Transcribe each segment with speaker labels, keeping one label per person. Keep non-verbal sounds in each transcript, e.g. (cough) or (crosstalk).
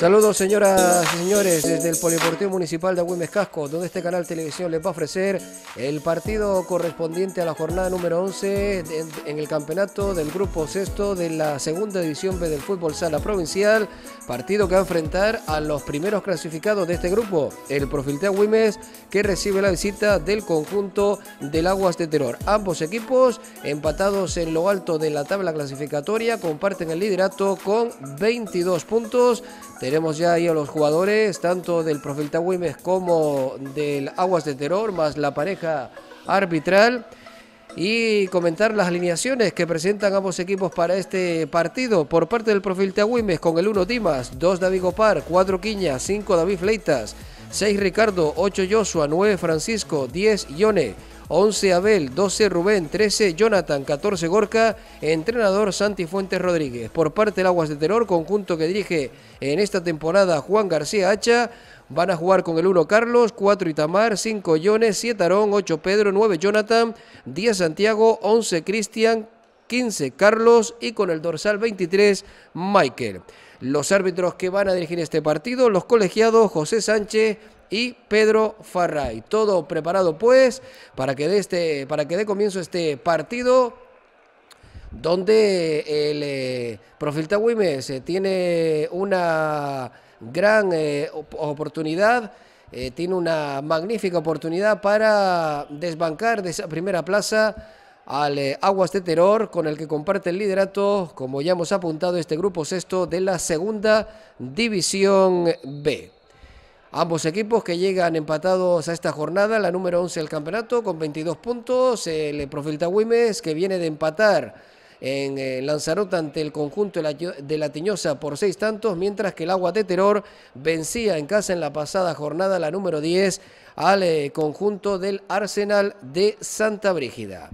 Speaker 1: Saludos señoras y señores desde el Polideportivo Municipal de Agüimes Casco, donde este canal televisión les va a ofrecer el partido correspondiente a la jornada número 11 en el campeonato del grupo sexto de la segunda división B del fútbol sala provincial, partido que va a enfrentar a los primeros clasificados de este grupo, el Profiltea Agüimes, que recibe la visita del conjunto del Aguas de Terror. Ambos equipos empatados en lo alto de la tabla clasificatoria comparten el liderato con 22 puntos. Tenemos ya ahí a los jugadores, tanto del Profeta Güemes como del Aguas de Terror, más la pareja arbitral. Y comentar las alineaciones que presentan ambos equipos para este partido. Por parte del Profil Güemes, con el 1 Dimas, 2 David Gopar, 4 Quiña, 5 David Fleitas, 6 Ricardo, 8 Joshua, 9 Francisco, 10 Ione. 11 Abel, 12 Rubén, 13 Jonathan, 14 Gorca, entrenador Santi Fuentes Rodríguez. Por parte del Aguas de Terror, conjunto que dirige en esta temporada Juan García Hacha, Van a jugar con el 1 Carlos, 4 Itamar, 5 Yones, 7 Arón, 8 Pedro, 9 Jonathan, 10 Santiago, 11 Cristian, 15 Carlos y con el dorsal 23 Michael. Los árbitros que van a dirigir este partido, los colegiados José Sánchez, y Pedro Farray. Todo preparado pues para que dé este, para que dé comienzo este partido donde el eh, Profilta eh, tiene una gran eh, oportunidad, tiene una magnífica oportunidad para desbancar de esa primera plaza al Aguas de Terror, con el que comparte el liderato, como ya hemos apuntado, este grupo sexto de la segunda división B. Ambos equipos que llegan empatados a esta jornada, la número 11 del campeonato, con 22 puntos. El eh, Profilta Güimes, que viene de empatar en eh, Lanzarote ante el conjunto de la Tiñosa por seis tantos, mientras que el Agua de Terror vencía en casa en la pasada jornada, la número 10, al eh, conjunto del Arsenal de Santa Brígida.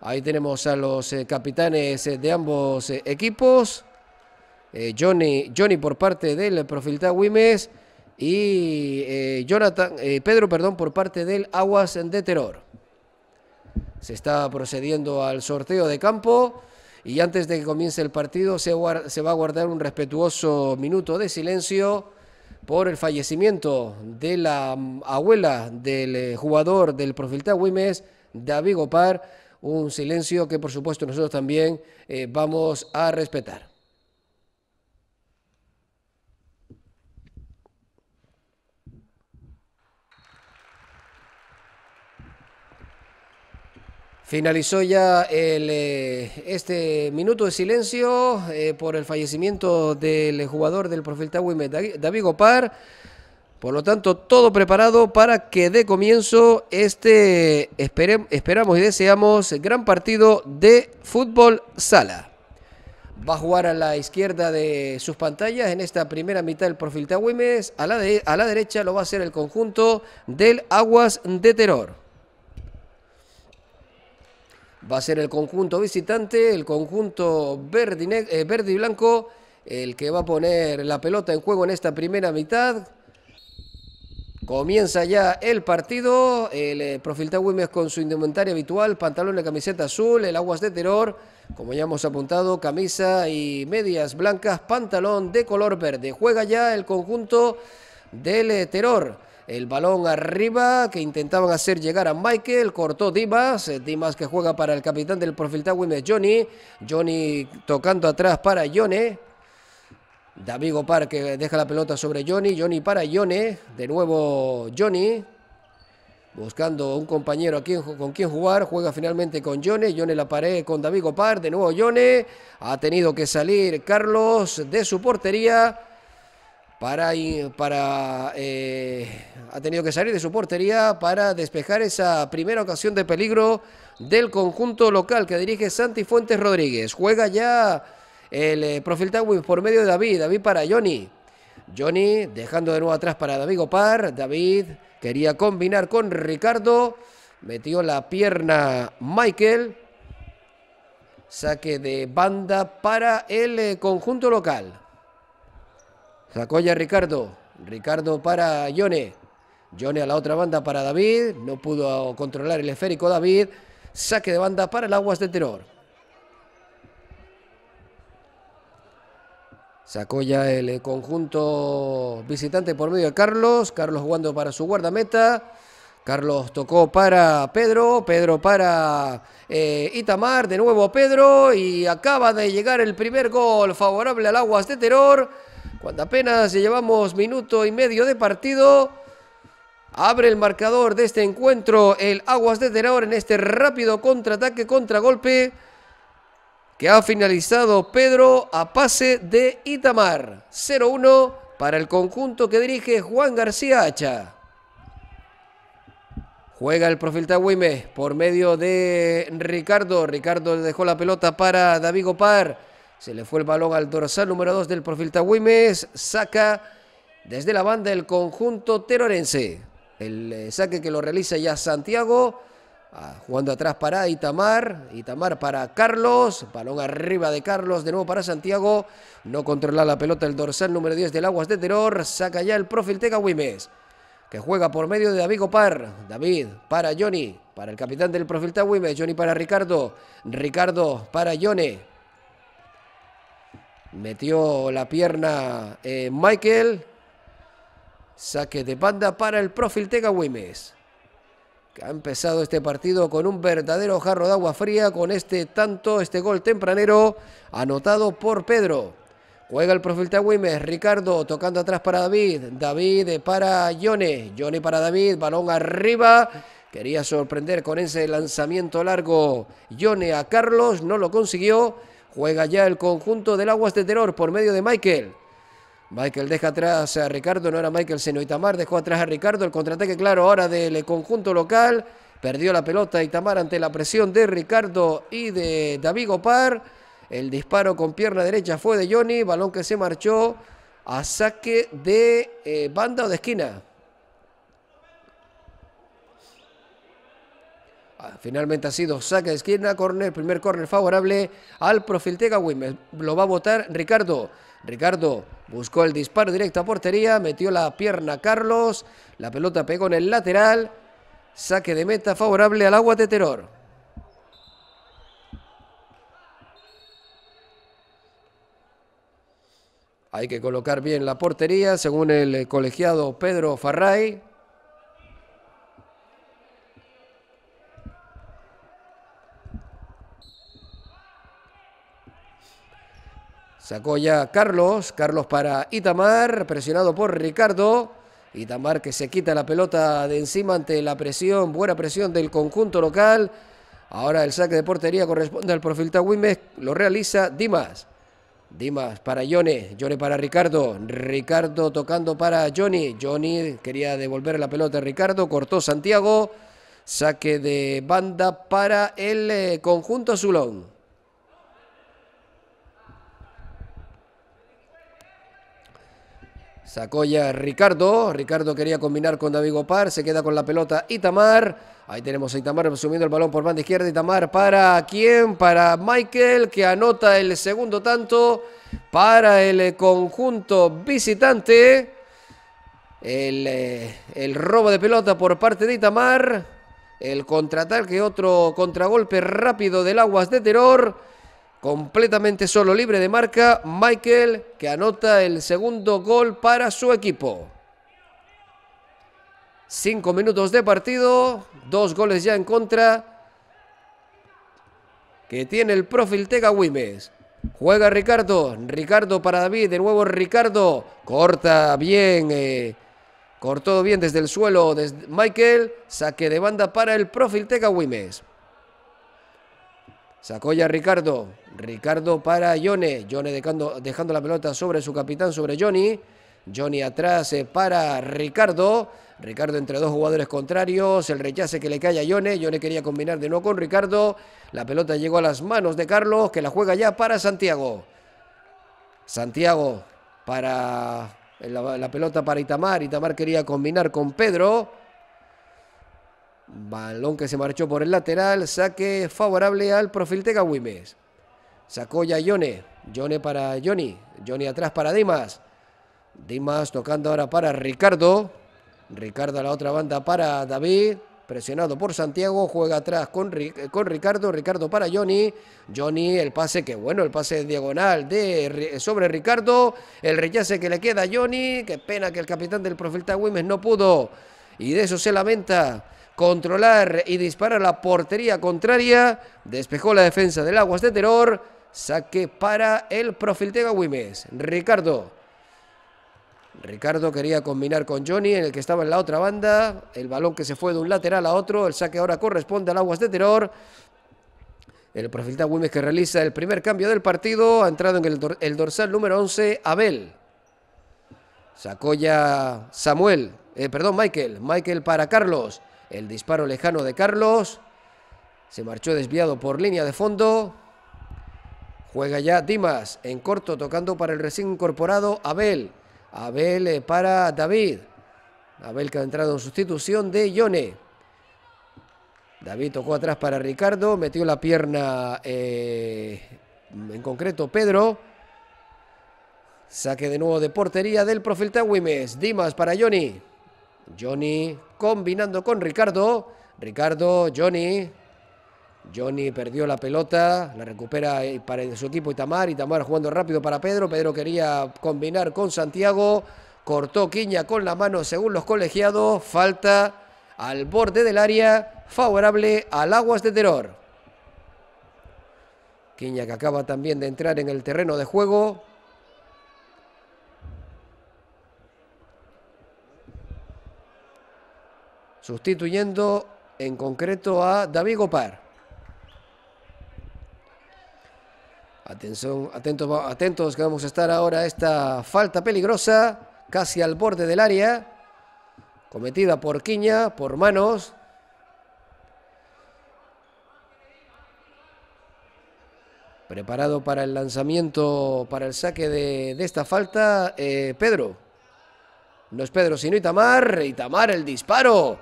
Speaker 1: Ahí tenemos a los capitanes de ambos equipos. Eh, Johnny, Johnny por parte del Profilta Wimes y eh, Jonathan, eh, Pedro perdón, por parte del Aguas de Terror. Se está procediendo al sorteo de campo y antes de que comience el partido se, va a guardar un respetuoso minuto de silencio por el fallecimiento de la mm, abuela del jugador del Profilta Wimes, David Gopar, un silencio que por supuesto nosotros también vamos a respetar. Finalizó ya eh, este minuto de silencio eh, por el fallecimiento del jugador del Profil Tawime, David Gopar. Por lo tanto, todo preparado para que dé comienzo este, esperamos y deseamos, gran partido de fútbol sala. Va a jugar a la izquierda de sus pantallas en esta primera mitad del Profil Tawime. A la, a la derecha lo va a hacer el conjunto del Aguas de Terror va a ser el conjunto visitante, el conjunto eh, verde, y blanco, el que va a poner la pelota en juego en esta primera mitad. Comienza ya el partido, el eh, Profilta Güemes con su indumentaria habitual, pantalón de camiseta azul, el aguas de terror, como ya hemos apuntado, camisa y medias blancas, pantalón de color verde. Juega ya el conjunto del eh, terror. El balón arriba que intentaban hacer llegar a Michael. Cortó Dimas. Dimas que juega para el capitán del Profil Tawim, Johnny. Johnny tocando atrás para Yone. Davigo Park que deja la pelota sobre Johnny. Johnny para Yone. De nuevo Johnny. Buscando un compañero con quien jugar. Juega finalmente con Johnny. Johnny la pared con David Par. De nuevo Johnny Ha tenido que salir Carlos de su portería para, eh, ha tenido que salir de su portería para despejar esa primera ocasión de peligro del conjunto local que dirige Santi Fuentes Rodríguez. Juega ya el eh, Profil por medio de David, David para Johnny. Johnny dejando de nuevo atrás para David Gopar. David quería combinar con Ricardo. Metió la pierna Michael. Saque de banda para el eh, conjunto local ya Ricardo. Ricardo para Yone. Yone a la otra banda para David. No pudo controlar el esférico David. Saque de banda para el Aguas de Terror. Sacó ya el conjunto visitante por medio de Carlos. Carlos jugando para su guardameta. Carlos tocó para Pedro, Pedro para eh, Itamar, de nuevo Pedro y acaba de llegar el primer gol favorable al Aguas de Terror. Cuando apenas llevamos minuto y medio de partido, abre el marcador de este encuentro el Aguas de terror en este rápido contraataque, contragolpe que ha finalizado Pedro a pase de Itamar. 0-1 para el conjunto que dirige Juan García Hacha. Juega el profil Tawime por medio de Ricardo. Ricardo le dejó la pelota para David Gopar. Se le fue el balón al dorsal número 2 del perfil Tawimes. Saca desde la banda el conjunto terorense. El eh, saque que lo realiza ya Santiago. Ah, jugando atrás para Itamar. Itamar para Carlos. Balón arriba de Carlos. De nuevo para Santiago. No controla la pelota el dorsal número 10 del Aguas de Terror. Saca ya el profil Tawimes. Que juega por medio de Amigo Par. David para Johnny. Para el capitán del profil Wimes. Johnny para Ricardo. Ricardo para Johnny Metió la pierna eh, Michael. Saque de banda para el Profilteca Wimes. Que ha empezado este partido con un verdadero jarro de agua fría. Con este tanto, este gol tempranero anotado por Pedro. Juega el Profilteca Wimes. Ricardo tocando atrás para David. David para Yone. Yone para David. Balón arriba. Quería sorprender con ese lanzamiento largo Yone a Carlos. No lo consiguió. Juega ya el conjunto del Aguas de Terror por medio de Michael. Michael deja atrás a Ricardo, no era Michael sino Itamar, dejó atrás a Ricardo, el contraataque claro ahora del eh, conjunto local, perdió la pelota Itamar ante la presión de Ricardo y de David Gopar, el disparo con pierna derecha fue de Johnny, balón que se marchó a saque de eh, banda o de esquina. Ah, finalmente ha sido saque de esquina, corner, primer corner favorable al Profiltega Wimes. Lo va a votar Ricardo. Ricardo buscó el disparo directo a portería, metió la pierna Carlos, la pelota pegó en el lateral. Saque de meta favorable al agua de terror. Hay que colocar bien la portería, según el colegiado Pedro Farray. Sacó ya Carlos, Carlos para Itamar, presionado por Ricardo. Itamar que se quita la pelota de encima ante la presión, buena presión del conjunto local. Ahora el saque de portería corresponde al Profilta lo realiza Dimas. Dimas para Johnny, Johnny para Ricardo, Ricardo tocando para Johnny, Johnny quería devolver la pelota a Ricardo, cortó Santiago, saque de banda para el eh, conjunto azulón. Sacó ya Ricardo. Ricardo quería combinar con David Gopar. Se queda con la pelota Itamar. Ahí tenemos a Itamar subiendo el balón por banda izquierda. Itamar para quién? Para Michael, que anota el segundo tanto para el conjunto visitante. El, eh, robo de pelota por parte de Itamar. El contratar que otro contragolpe rápido del Aguas de Terror completamente solo, libre de marca, Michael, que anota el segundo gol para su equipo. Cinco minutos de partido, dos goles ya en contra que tiene el profil Tega Wimes. Juega Ricardo, Ricardo para David, de nuevo Ricardo, corta bien, eh, cortó bien desde el suelo Michael, saque de banda para el profil Tega Wimes. Sacó ya Ricardo. Ricardo para Yone. Yone dejando, la pelota sobre su capitán, sobre Johnny. Johnny atrás eh, para Ricardo. Ricardo entre dos jugadores contrarios. El rechace que le cae a Yone. Yone quería combinar de nuevo con Ricardo. La pelota llegó a las manos de Carlos, que la juega ya para Santiago. Santiago para eh, la pelota para Itamar. Itamar quería combinar con Pedro. Balón que se marchó por el lateral. Saque favorable al Profilteca Wimes. Sacó ya Yone. Johnny para Johnny. Johnny atrás para Dimas. Dimas tocando ahora para Ricardo. Ricardo a la otra banda para David. Presionado por Santiago, juega atrás con, con Ricardo, Ricardo para Johnny. Johnny, el pase, que bueno, el pase diagonal de, sobre Ricardo. El rechace que le queda a Johnny. Qué pena que el capitán del Profiltega Güemes no pudo. Y de eso se lamenta controlar y disparar la portería contraria. Despejó la defensa del Aguas de Terror. Saque para el Profiltega Güimes. Ricardo. Ricardo quería combinar con Johnny, en el que estaba en la otra banda. El balón que se fue de un lateral a otro. El saque ahora corresponde al Aguas de Terror. El Profiltega Güimes que realiza el primer cambio del partido. Ha entrado en el, dorsal número 11, Abel. Sacó ya Samuel. Eh, perdón, Michael. Michael para Carlos. El disparo lejano de Carlos. Se marchó desviado por línea de fondo. Juega ya Dimas en corto, tocando para el recién incorporado Abel. Abel eh, para David. Abel que ha entrado en sustitución de Johnny David tocó atrás para Ricardo, metió la pierna eh, en concreto Pedro. Saque de nuevo de portería del Profilta Wimes. Dimas para Johnny. Johnny combinando con Ricardo. Ricardo, Johnny. Johnny perdió la pelota, la recupera para su equipo Itamar. Itamar jugando rápido para Pedro. Pedro quería combinar con Santiago. Cortó Quiña con la mano según los colegiados. Falta al borde del área favorable al Aguas de Terror. Quiña que acaba también de entrar en el terreno de juego. sustituyendo en concreto a David Gopar. Atención, atentos, atentos que vamos a estar ahora a esta falta peligrosa, casi al borde del área, cometida por Quiña, por manos. Preparado para el lanzamiento, para el saque de, esta falta, eh, Pedro. No es Pedro, sino Itamar. Itamar, el disparo.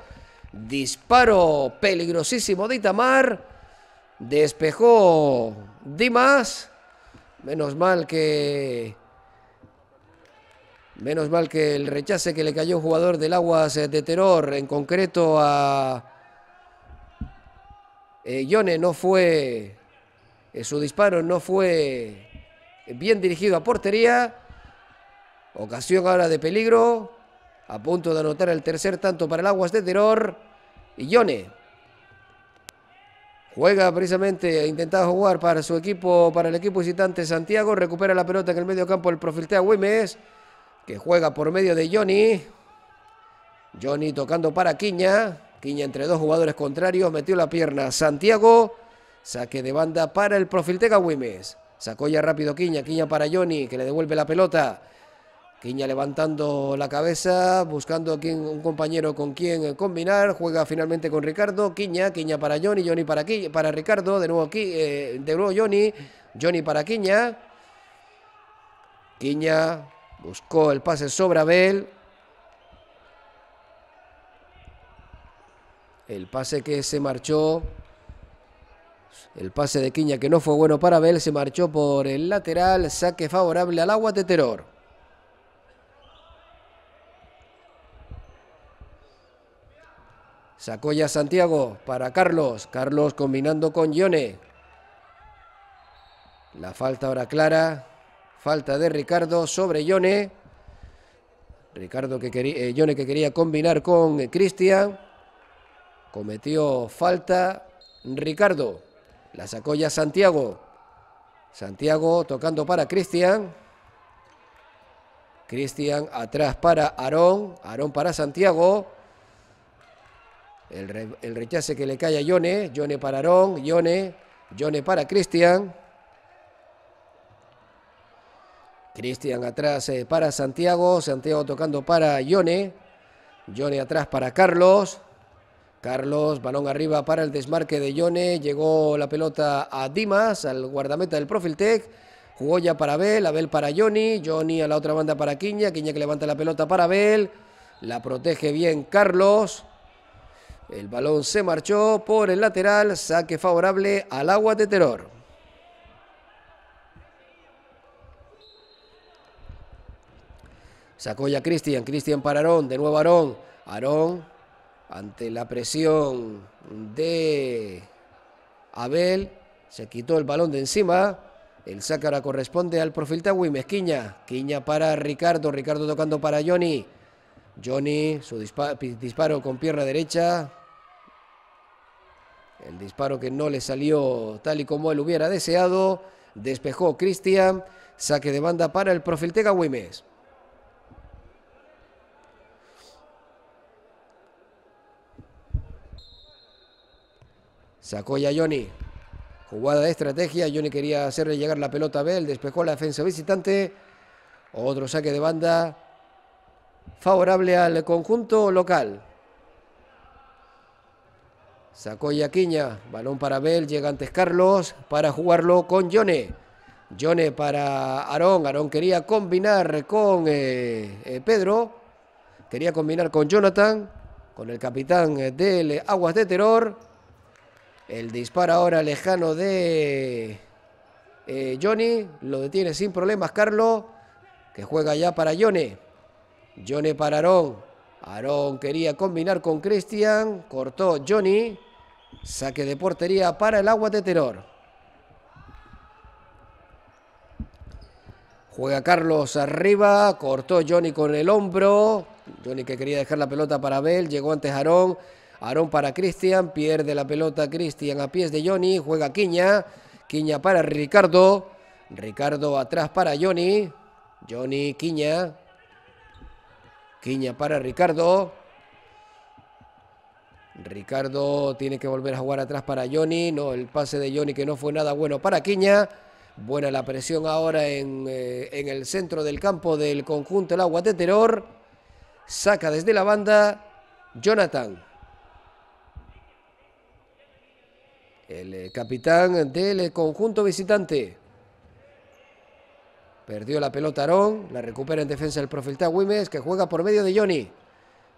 Speaker 1: Disparo peligrosísimo de Itamar. Despejó Dimas. Menos mal que... Menos mal que el rechace que le cayó un jugador del Aguas eh, de Terror, en concreto a eh, Ione, no fue... Eh, su disparo no fue bien dirigido a portería. Ocasión ahora de peligro a punto de anotar el tercer tanto para el Aguas de ...y Yone... juega precisamente, ha intentado jugar para su equipo, para el equipo visitante Santiago, recupera la pelota en el medio campo el Profiltea Güemes, que juega por medio de Johnny. Johnny tocando para Quiña, Quiña entre dos jugadores contrarios, metió la pierna Santiago, saque de banda para el Profiltega Güemes. Sacó ya rápido Quiña, Quiña para Johnny, que le devuelve la pelota. Quiña levantando la cabeza, buscando aquí un compañero con quien combinar. Juega finalmente con Ricardo. Quiña, Quiña para Johnny, Johnny para, para Ricardo. De nuevo, aquí, eh, de nuevo Johnny, Johnny para Quiña. Quiña buscó el pase sobre Abel. El pase que se marchó. El pase de Quiña que no fue bueno para Abel. Se marchó por el lateral. Saque favorable al agua de terror. sacoya Santiago para Carlos. Carlos combinando con Yone... La falta ahora clara. Falta de Ricardo sobre Yone... Ricardo que quería, eh, que quería combinar con Cristian. Cometió falta Ricardo. La sacó ya Santiago. Santiago tocando para Cristian. Cristian atrás para Aarón. Aarón para Santiago. El, rechace que le cae a Yone. Yone para Aarón, Yone. Yone para Cristian. Cristian atrás eh, para Santiago. Santiago tocando para Yone. Yone atrás para Carlos. Carlos, balón arriba para el desmarque de Yone. Llegó la pelota a Dimas, al guardameta del Tech Jugó ya para Abel, Abel para Johnny, Johnny a la otra banda para Quiña, Quiña que levanta la pelota para Abel, la protege bien Carlos, el balón se marchó por el lateral, saque favorable al agua de terror. Sacó ya Cristian, Cristian para Arón, de nuevo Arón. Arón, ante la presión de Abel, se quitó el balón de encima. El saque ahora corresponde al profil Tawi, Mezquiña. Quiña para Ricardo, Ricardo tocando para Johnny. Johnny, su disparo con pierna derecha. El disparo que no le salió tal y como él hubiera deseado. Despejó Cristian. Saque de banda para el Profiltega Güimes. Sacó ya Johnny. Jugada de estrategia. Johnny quería hacerle llegar la pelota a Bell. Despejó la defensa visitante. Otro saque de banda favorable al conjunto local. Sacó Yaquiña, balón para Bel, llega antes Carlos para jugarlo con Jone. Yone para Aarón, Aarón quería combinar con eh, eh, Pedro, quería combinar con Jonathan, con el capitán eh, del Aguas de Terror. El disparo ahora lejano de Johnny, lo detiene sin problemas Carlos, que juega ya para Johnny Johnny para Aarón. Aarón quería combinar con Cristian. Cortó Johnny. Saque de portería para el agua de terror. Juega Carlos arriba. Cortó Johnny con el hombro. Johnny que quería dejar la pelota para Abel. Llegó antes Aarón. Aarón para Cristian. Pierde la pelota Cristian a pies de Johnny. Juega Quiña. Quiña para Ricardo. Ricardo atrás para Johnny. Johnny Quiña. Quiña para Ricardo. Ricardo tiene que volver a jugar atrás para Johnny. No, el pase de Johnny que no fue nada bueno para Quiña. Buena la presión ahora en, eh, el centro del campo del conjunto El Agua de Terror. Saca desde la banda Jonathan. El eh, capitán del conjunto visitante. Perdió la pelota Arón, la recupera en defensa el Profilta Wimes, que juega por medio de Johnny.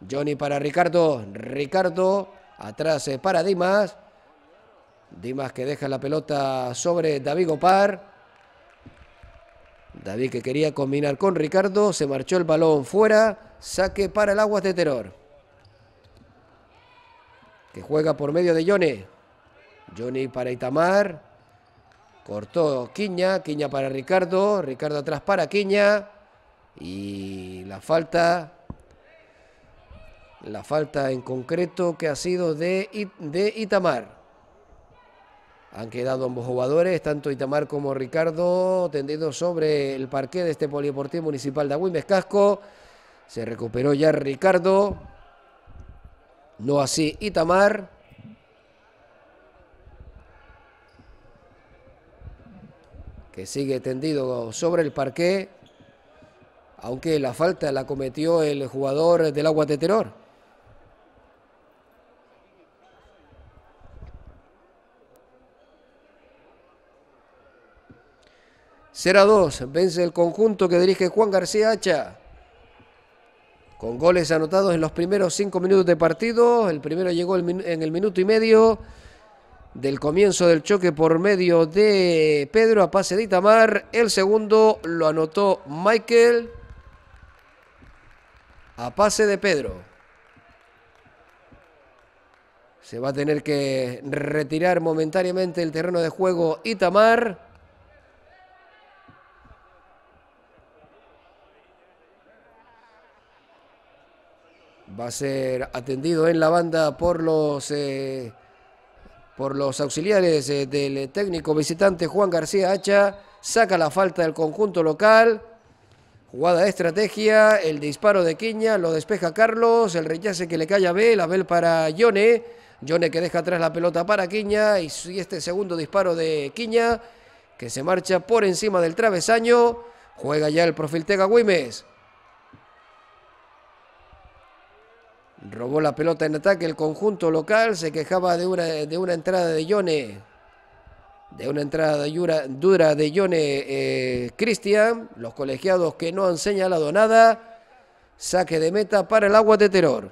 Speaker 1: Johnny para Ricardo, Ricardo atrás eh, para Dimas. Dimas que deja la pelota sobre David Gopar. David que quería combinar con Ricardo, se marchó el balón fuera, saque para el Aguas de Terror. Que juega por medio de Johnny. Johnny para Itamar. Cortó Quiña, Quiña para Ricardo, Ricardo atrás para Quiña. Y la falta, la falta en concreto que ha sido de, de Itamar. Han quedado ambos jugadores, tanto Itamar como Ricardo, tendidos sobre el parqué de este Polideportivo Municipal de Agüimes Casco. Se recuperó ya Ricardo, no así Itamar. que sigue tendido sobre el parqué, aunque la falta la cometió el jugador del Agua de Terror. Será 2, vence el conjunto que dirige Juan García Hacha. Con goles anotados en los primeros cinco minutos de partido, el primero llegó en el minuto y medio del comienzo del choque por medio de Pedro a pase de Itamar. El segundo lo anotó Michael a pase de Pedro. Se va a tener que retirar momentáneamente el terreno de juego Itamar. Va a ser atendido en la banda por los... Eh, por los auxiliares eh, del técnico visitante Juan García Hacha, saca la falta del conjunto local. Jugada de estrategia, el disparo de Quiña, lo despeja Carlos, el rechace que le cae a Bel, Abel para Yone, Yone que deja atrás la pelota para Quiña y este segundo disparo de Quiña que se marcha por encima del travesaño, juega ya el profil Tega Güimes, Robó la pelota en ataque el conjunto local. Se quejaba de una, de una entrada de Yone. De una entrada dura de Yone eh, Cristian. Los colegiados que no han señalado nada. Saque de meta para el agua de terror.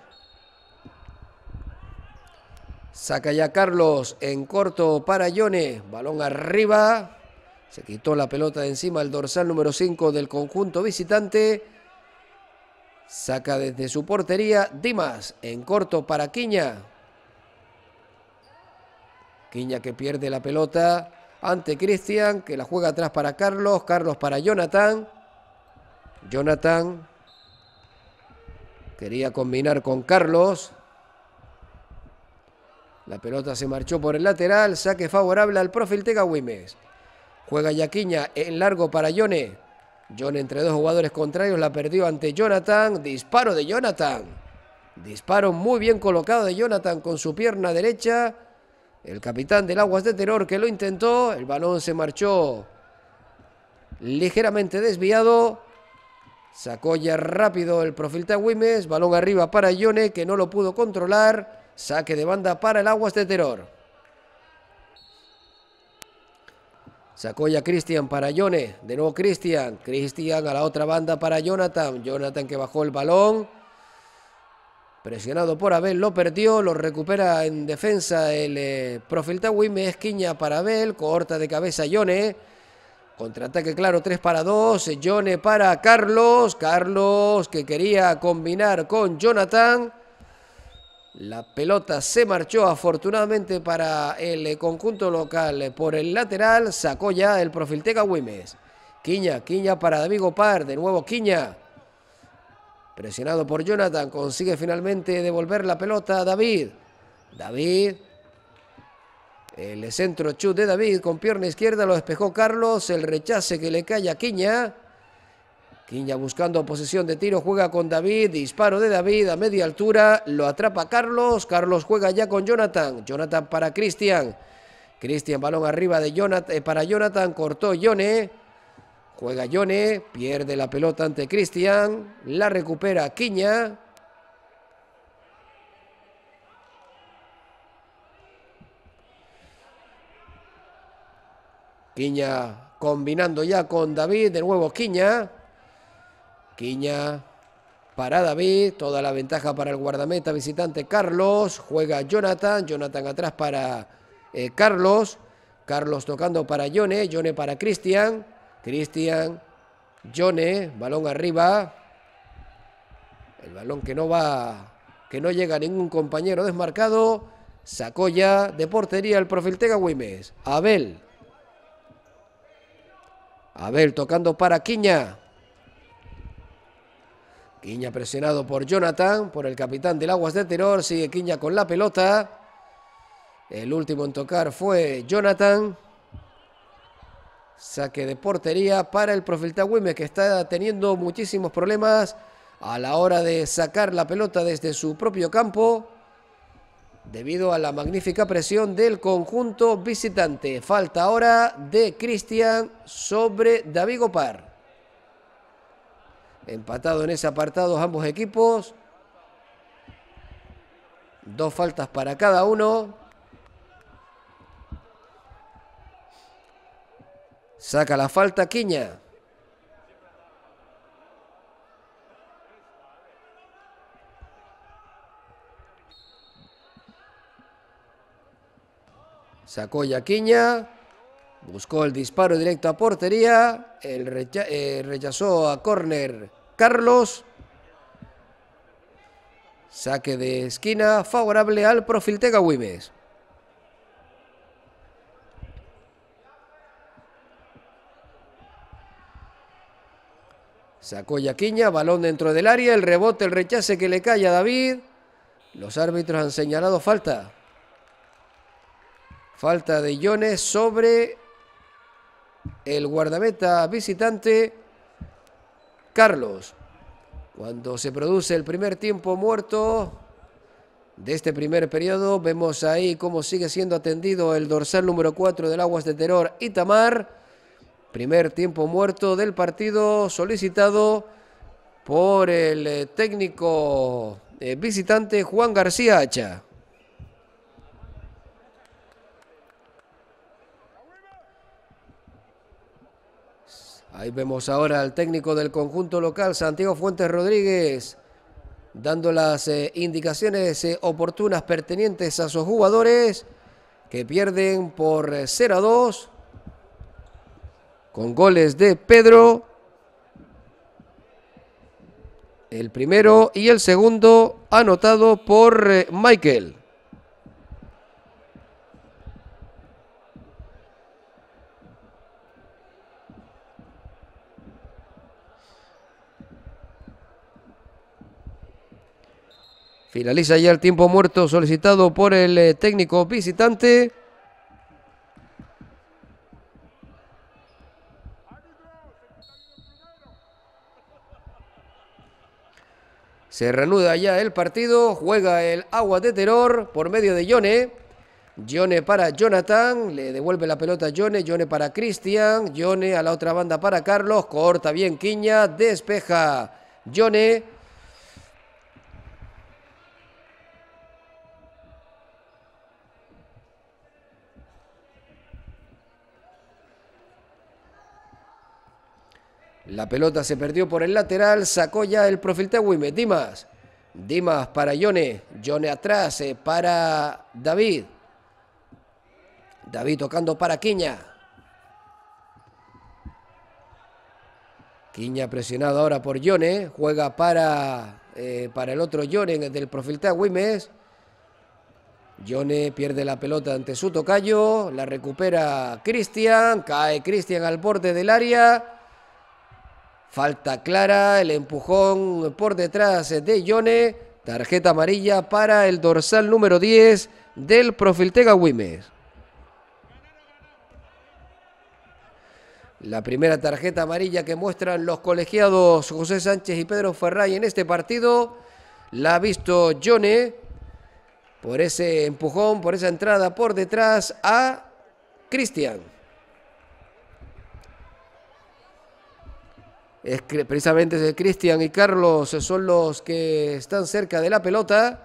Speaker 1: Saca ya Carlos en corto para Yone. Balón arriba. Se quitó la pelota de encima el dorsal número 5 del conjunto visitante. Saca desde su portería Dimas en corto para Quiña. Quiña que pierde la pelota ante Cristian, que la juega atrás para Carlos, Carlos para Jonathan. Jonathan quería combinar con Carlos. La pelota se marchó por el lateral, saque favorable al Profil Tega Wimes. Juega Quiña, en largo para Yone. John entre dos jugadores contrarios la perdió ante Jonathan. Disparo de Jonathan. Disparo muy bien colocado de Jonathan con su pierna derecha. El capitán del Aguas de Terror que lo intentó. El balón se marchó ligeramente desviado. Sacó ya rápido el profil Wimes. Balón arriba para Jone que no lo pudo controlar. Saque de banda para el Aguas de Terror. Sacó ya Cristian para Yone. De nuevo Cristian. Cristian a la otra banda para Jonathan. Jonathan que bajó el balón. Presionado por Abel, lo perdió, lo recupera en defensa el eh, profil Tawime, esquiña para Abel, corta de cabeza Yone. Contraataque claro, 3 para 2. Eh, Yone para Carlos. Carlos que quería combinar con Jonathan. La pelota se marchó afortunadamente para el conjunto local por el lateral. Sacó ya el Profilteca Güemes. Quiña, Quiña para David Par. De nuevo Quiña. Presionado por Jonathan. Consigue finalmente devolver la pelota a David. David. El centro chut de David con pierna izquierda lo despejó Carlos. El rechace que le cae a Quiña. Quiña buscando posesión de tiro, juega con David, disparo de David a media altura, lo atrapa Carlos, Carlos juega ya con Jonathan, Jonathan para Cristian, Cristian balón arriba de Jonathan, eh, para Jonathan, cortó Yone, juega Yone, pierde la pelota ante Cristian, la recupera Quiña. Quiña combinando ya con David, de nuevo Quiña. Quiña. para David, toda la ventaja para el guardameta visitante Carlos. Juega Jonathan, Jonathan atrás para eh, Carlos. Carlos tocando para Yone, Yone para Cristian. Cristian, Jone, balón arriba. El balón que no va, que no llega ningún compañero desmarcado. Sacó ya de portería el Profiltega Güimes. Abel. Abel tocando para Quiña. Quiña presionado por Jonathan, por el capitán del Aguas de Terror. Sigue Quiña con la pelota. El último en tocar fue Jonathan. Saque de portería para el Profilta Güemes que está teniendo muchísimos problemas a la hora de sacar la pelota desde su propio campo. Debido a la magnífica presión del conjunto visitante. Falta ahora de Cristian sobre David Gopar. Empatado en ese apartado ambos equipos. Dos faltas para cada uno. Saca la falta Quiña. Sacó Quiña. Buscó el disparo directo a portería. El eh, rechazó a córner Carlos. Saque de esquina favorable al profiltega Güimes. Sacó Yaquiña, balón dentro del área, el rebote, el rechace que le cae a David. Los árbitros han señalado falta. Falta de Iones sobre el guardameta visitante. Carlos. Cuando se produce el primer tiempo muerto de este primer periodo, vemos ahí cómo sigue siendo atendido el dorsal número 4 del Aguas de Terror Itamar. Primer tiempo muerto del partido solicitado por el eh, técnico eh, visitante Juan García Hacha. Ahí vemos ahora al técnico del conjunto local, Santiago Fuentes Rodríguez, dando las eh, indicaciones eh, oportunas pertenientes a sus jugadores, que pierden por 0 eh, a 2, con goles de Pedro, el primero y el segundo anotado por Michael. Finaliza ya el tiempo muerto solicitado por el eh, técnico visitante. Se reanuda ya el partido, juega el agua de terror por medio de Yone. Yone para Jonathan, le devuelve la pelota a Yone, Yone para Cristian, Yone a la otra banda para Carlos, corta bien Quiña, despeja Yone La pelota se perdió por el lateral, sacó ya el perfil Tehuime. Dimas. Dimas para Yone. Yone atrás eh, para David. David tocando para Quiña. Quiña presionado ahora por Yone. Juega para, eh, para el otro Yone del perfil Tehuimes. Yone pierde la pelota ante su tocayo. La recupera Cristian. Cae Cristian al borde del área. Falta clara, el empujón por detrás de Yone. Tarjeta amarilla para el dorsal número 10 del Profiltega Wimes. La primera tarjeta amarilla que muestran los colegiados José Sánchez y Pedro Ferray en este partido la ha visto Yone por ese empujón, por esa entrada por detrás a Cristian. precisamente Cristian y Carlos eh, son los que están cerca de la pelota.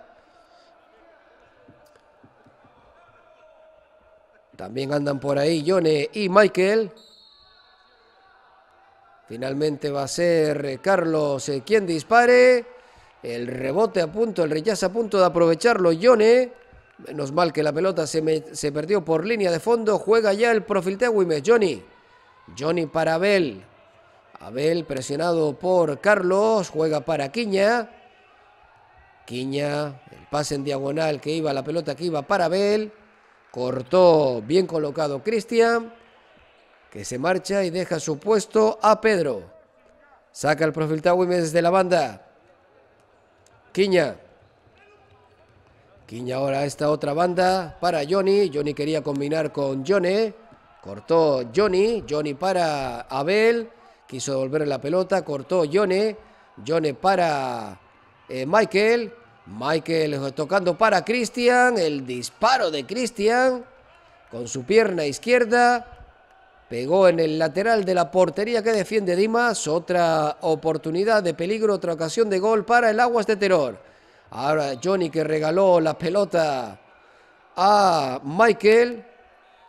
Speaker 1: También andan por ahí Yone y Michael. Finalmente va a ser eh, Carlos eh, quien dispare. El rebote a punto, el rechazo a punto de aprovecharlo Yone. Menos mal que la pelota se, perdió por línea de fondo. Juega ya el Profiltewimes. Johnny. Johnny para Bell. Abel presionado por Carlos, juega para Quiña. Quiña, el pase en diagonal que iba, la pelota que iba para Abel. Cortó, bien colocado Cristian, que se marcha y deja su puesto a Pedro. Saca el profil Jiménez de la banda. Quiña. Quiña ahora esta otra banda para Johnny. Johnny quería combinar con Johnny. Cortó Johnny. Johnny para Abel. Quiso devolver la pelota, cortó Johnny. Johnny para eh, Michael. Michael tocando para Cristian. El disparo de Cristian con su pierna izquierda. Pegó en el lateral de la portería que defiende Dimas. Otra oportunidad de peligro, otra ocasión de gol para el Aguas de Terror. Ahora Johnny que regaló la pelota a Michael.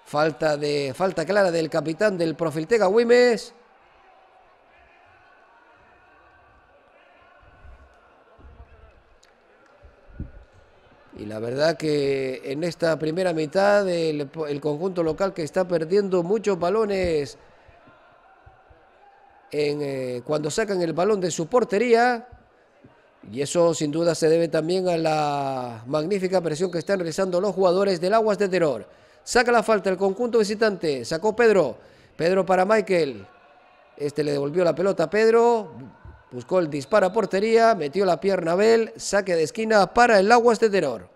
Speaker 1: Falta, de, falta clara del capitán del Profiltega Wimes. Y la verdad que en esta primera mitad el, conjunto local que está perdiendo muchos balones eh, cuando sacan el balón de su portería. Y eso sin duda se debe también a la magnífica presión que están realizando los jugadores del Aguas de Terror. Saca la falta el conjunto visitante. Sacó Pedro. Pedro para Michael. Este le devolvió la pelota a Pedro. Buscó el disparo a portería, metió la pierna Bel, saque de esquina para el Aguas de Teror.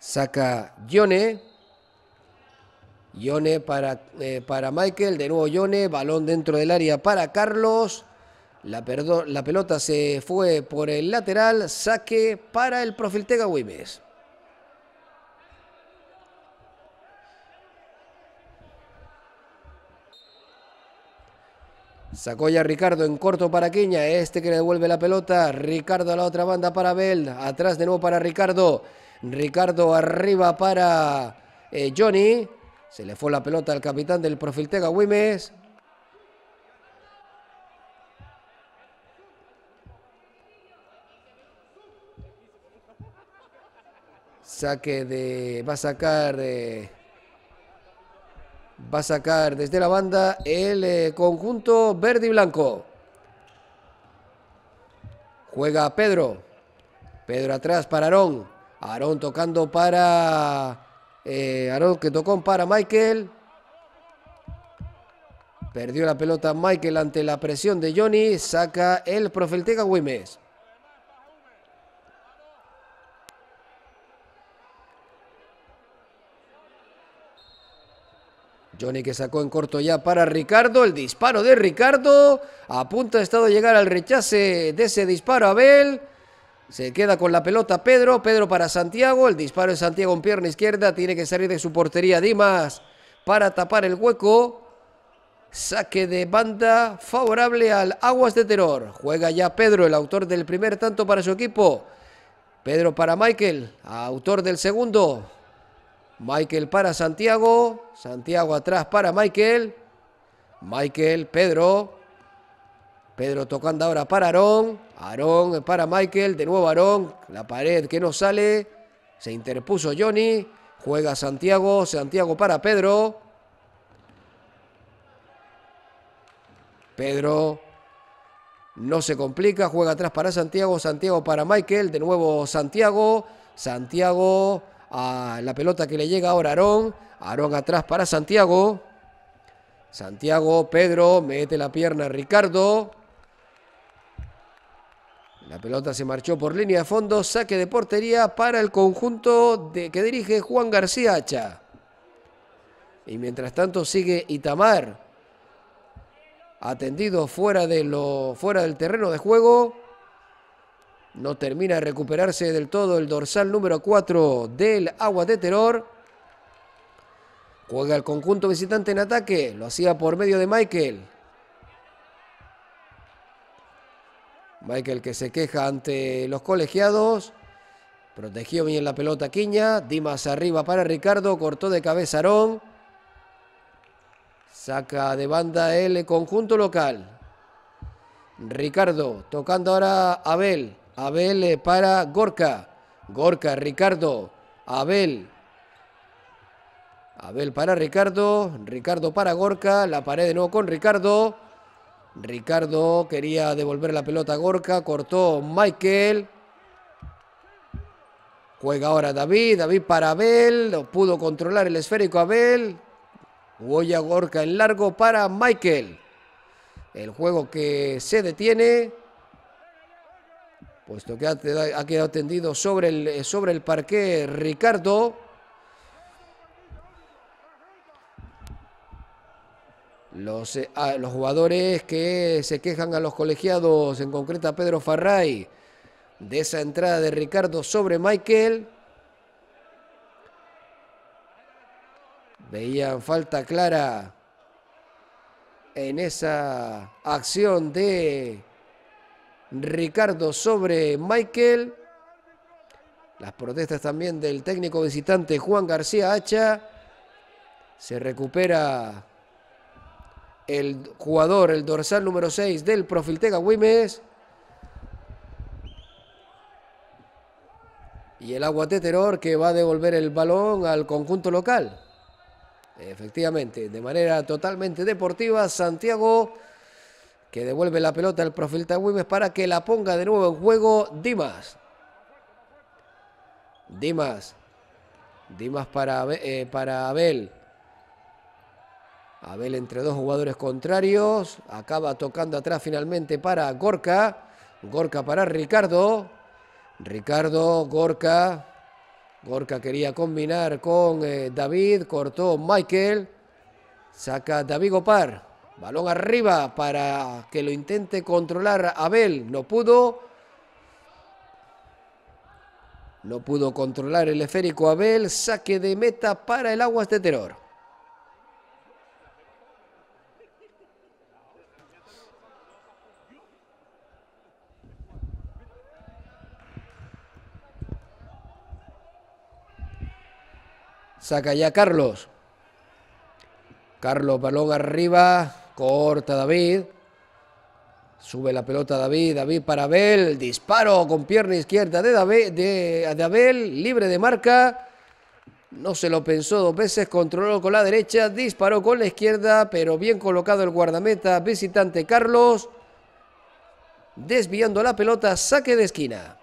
Speaker 1: Saca Yone. Yone para, eh, para Michael, de nuevo Yone, balón dentro del área para Carlos. La, la pelota se fue por el lateral, saque para el Profiltega Güimes. Sacó ya Ricardo en corto para Quiña. Este que le devuelve la pelota. Ricardo a la otra banda para Bell. Atrás de nuevo para Ricardo. Ricardo arriba para eh, Johnny. Se le fue la pelota al capitán del Profiltega, Wimes. Saque de... Va a sacar... Eh, Va a sacar desde la banda el eh, conjunto verde y blanco. Juega Pedro. Pedro atrás para Arón. Aarón tocando para... Eh, Arón que tocó para Michael. Perdió la pelota Michael ante la presión de Johnny. Saca el Profelteca Güemes. Johnny que sacó en corto ya para Ricardo. El disparo de Ricardo. A punto de estado llegar al rechace de ese disparo Abel. Se queda con la pelota Pedro. Pedro para Santiago. El disparo de Santiago en pierna izquierda. Tiene que salir de su portería Dimas para tapar el hueco. Saque de banda favorable al Aguas de Terror. Juega ya Pedro, el autor del primer tanto para su equipo. Pedro para Michael, autor del segundo. Michael para Santiago. Santiago atrás para Michael. Michael, Pedro. Pedro tocando ahora para Arón. Aarón para Michael. De nuevo Arón. La pared que no sale. Se interpuso Johnny. Juega Santiago. Santiago para Pedro. Pedro no se complica. Juega atrás para Santiago. Santiago para Michael. De nuevo Santiago. Santiago a la pelota que le llega ahora a Aarón. Aarón atrás para Santiago. Santiago, Pedro, mete la pierna Ricardo. La pelota se marchó por línea de fondo, saque de portería para el conjunto de, que dirige Juan García Hacha. Y mientras tanto sigue Itamar, atendido fuera, de lo, fuera del terreno de juego. No termina de recuperarse del todo el dorsal número 4 del Agua de Terror. Juega el conjunto visitante en ataque. Lo hacía por medio de Michael. Michael que se queja ante los colegiados. Protegió bien la pelota Quiña. Dimas arriba para Ricardo. Cortó de cabeza Arón. Saca de banda el conjunto local. Ricardo tocando ahora a Abel. Abel eh, para Gorka. Gorka, Ricardo. Abel. Abel para Ricardo. Ricardo para Gorka. La pared de nuevo con Ricardo. Ricardo quería devolver la pelota a Gorka. Cortó Michael. Juega ahora David. David para Abel. No pudo controlar el esférico Abel. a Gorka en largo para Michael. El juego que se detiene puesto que ha, quedado tendido sobre el, eh, sobre el Ricardo. Los, eh, ah, los, jugadores que se quejan a los colegiados, en concreto a Pedro Farray, de esa entrada de Ricardo sobre Michael. Veían falta clara en esa acción de Ricardo sobre Michael. Las protestas también del técnico visitante Juan García Hacha. Se recupera el jugador, el dorsal número 6 del Profiltega Güimes. Y el Aguateteror que va a devolver el balón al conjunto local. Efectivamente, de manera totalmente deportiva, Santiago que devuelve la pelota al Profilta Güemes para que la ponga de nuevo en juego Dimas. Dimas. Dimas para, Abel. Eh, para Abel. Abel entre dos jugadores contrarios. Acaba tocando atrás finalmente para Gorka. Gorka para Ricardo. Ricardo, Gorka. Gorka quería combinar con eh, David. Cortó Michael. Saca David Gopar. Balón arriba para que lo intente controlar Abel. No pudo. No pudo controlar el esférico Abel. Saque de meta para el Aguas de Terror. Saca ya Carlos. Carlos, balón arriba. Corta David. Sube la pelota David, David para Abel, disparo con pierna izquierda de, de, de, Abel, libre de marca. No se lo pensó dos veces, controló con la derecha, disparó con la izquierda, pero bien colocado el guardameta visitante Carlos. Desviando la pelota, saque de esquina.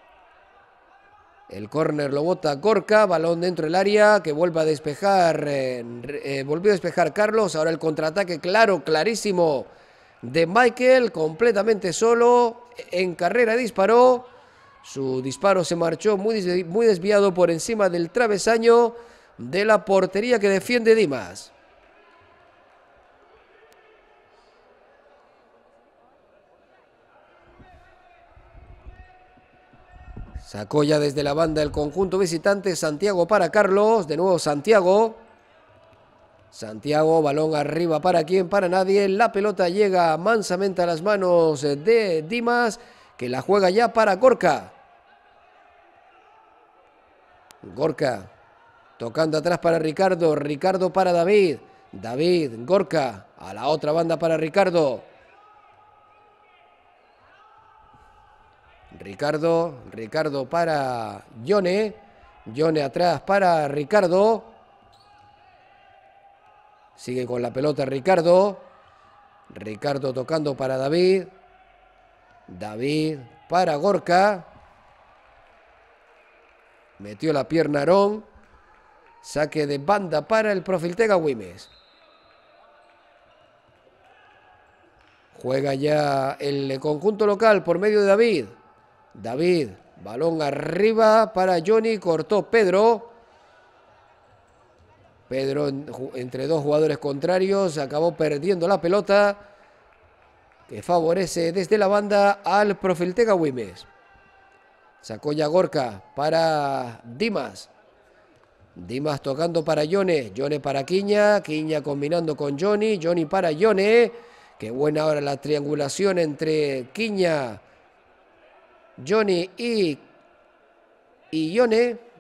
Speaker 1: El córner lo bota Corca, balón dentro del área que vuelve a despejar, eh, eh, volvió a despejar Carlos. Ahora el contraataque claro, clarísimo de Michael, completamente solo, en carrera disparó. Su disparo se marchó muy, muy desviado por encima del travesaño de la portería que defiende Dimas. Sacó ya desde la banda el conjunto visitante Santiago para Carlos. De nuevo Santiago. Santiago, balón arriba para quien, para nadie. La pelota llega mansamente a las manos de Dimas, que la juega ya para Gorka. Gorka tocando atrás para Ricardo. Ricardo para David. David, Gorka a la otra banda para Ricardo. Ricardo, Ricardo para Yone, Yone atrás para Ricardo. Sigue con la pelota Ricardo. Ricardo tocando para David. David para Gorka. Metió la pierna Arón. Saque de banda para el Profiltega Wimes. Juega ya el conjunto local por medio de David. David, balón arriba para Johnny, cortó Pedro. Pedro entre dos jugadores contrarios acabó perdiendo la pelota que favorece desde la banda al Profiltega Wimes. Sacó ya Gorka para Dimas. Dimas tocando para Yone. Johnny para Quiña. Quiña combinando con Johnny. Johnny para Yone. Qué buena ahora la triangulación entre Quiña Johnny y Yone...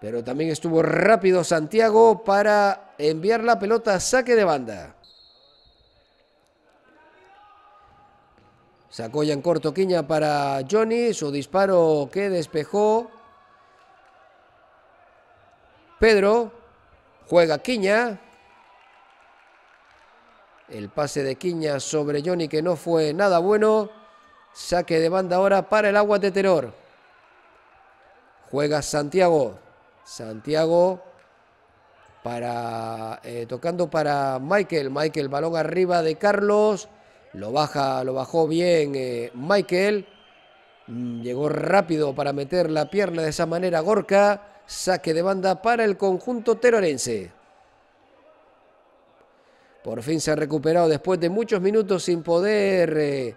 Speaker 1: Pero también estuvo rápido Santiago para enviar la pelota a saque de banda. Sacó ya en corto Quiña para Johnny. Su disparo que despejó. Pedro. Juega Quiña. El pase de Quiña sobre Johnny que no fue nada bueno. Saque de banda ahora para el agua de terror. Juega Santiago. Santiago para eh, tocando para Michael. Michael, balón arriba de Carlos. Lo baja, lo bajó bien eh, Michael. Mm, llegó rápido para meter la pierna de esa manera Gorka. Saque de banda para el conjunto terorense. Por fin se ha recuperado después de muchos minutos sin poder eh,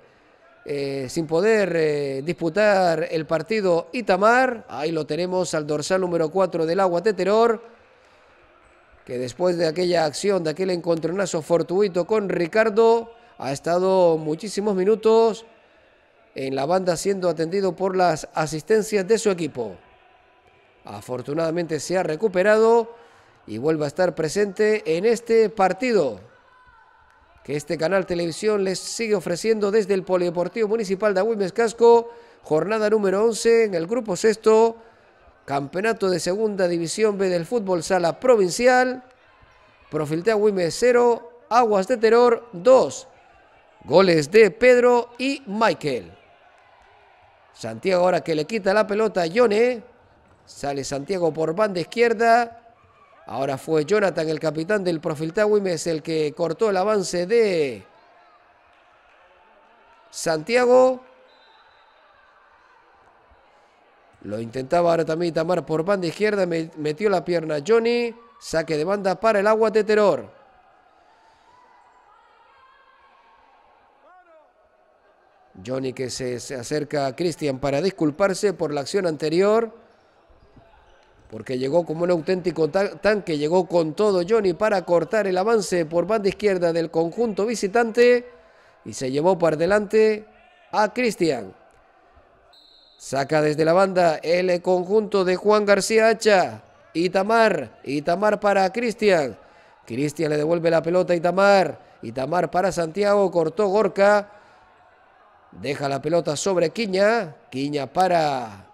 Speaker 1: eh, sin poder eh, disputar el partido Itamar. Ahí lo tenemos al dorsal número 4 del Agua que después de aquella acción, de aquel encontronazo fortuito con Ricardo, ha estado muchísimos minutos en la banda siendo atendido por las asistencias de su equipo. Afortunadamente se ha recuperado y vuelve a estar presente en este partido que este canal televisión les sigue ofreciendo desde el Polideportivo Municipal de Agüimes Casco, jornada número 11 en el grupo sexto, campeonato de segunda división B del fútbol sala provincial, Profiltea Agüimes 0, Aguas de Terror 2, goles de Pedro y Michael. Santiago ahora que le quita la pelota a Yone, sale Santiago por banda izquierda, Ahora fue Jonathan, el capitán del profil Tawimes, el que cortó el avance de Santiago. Lo intentaba ahora también Tamar por banda izquierda. Metió la pierna Johnny. Saque de banda para el agua de terror. Johnny que se, se acerca a Cristian para disculparse por la acción anterior porque llegó como un auténtico tanque, llegó con todo Johnny para cortar el avance por banda izquierda del conjunto visitante y se llevó para delante a Cristian. Saca desde la banda el conjunto de Juan García Hacha. Itamar, Itamar para Cristian. Cristian le devuelve la pelota a Itamar. Itamar para Santiago, cortó Gorca. Deja la pelota sobre Quiña. Quiña para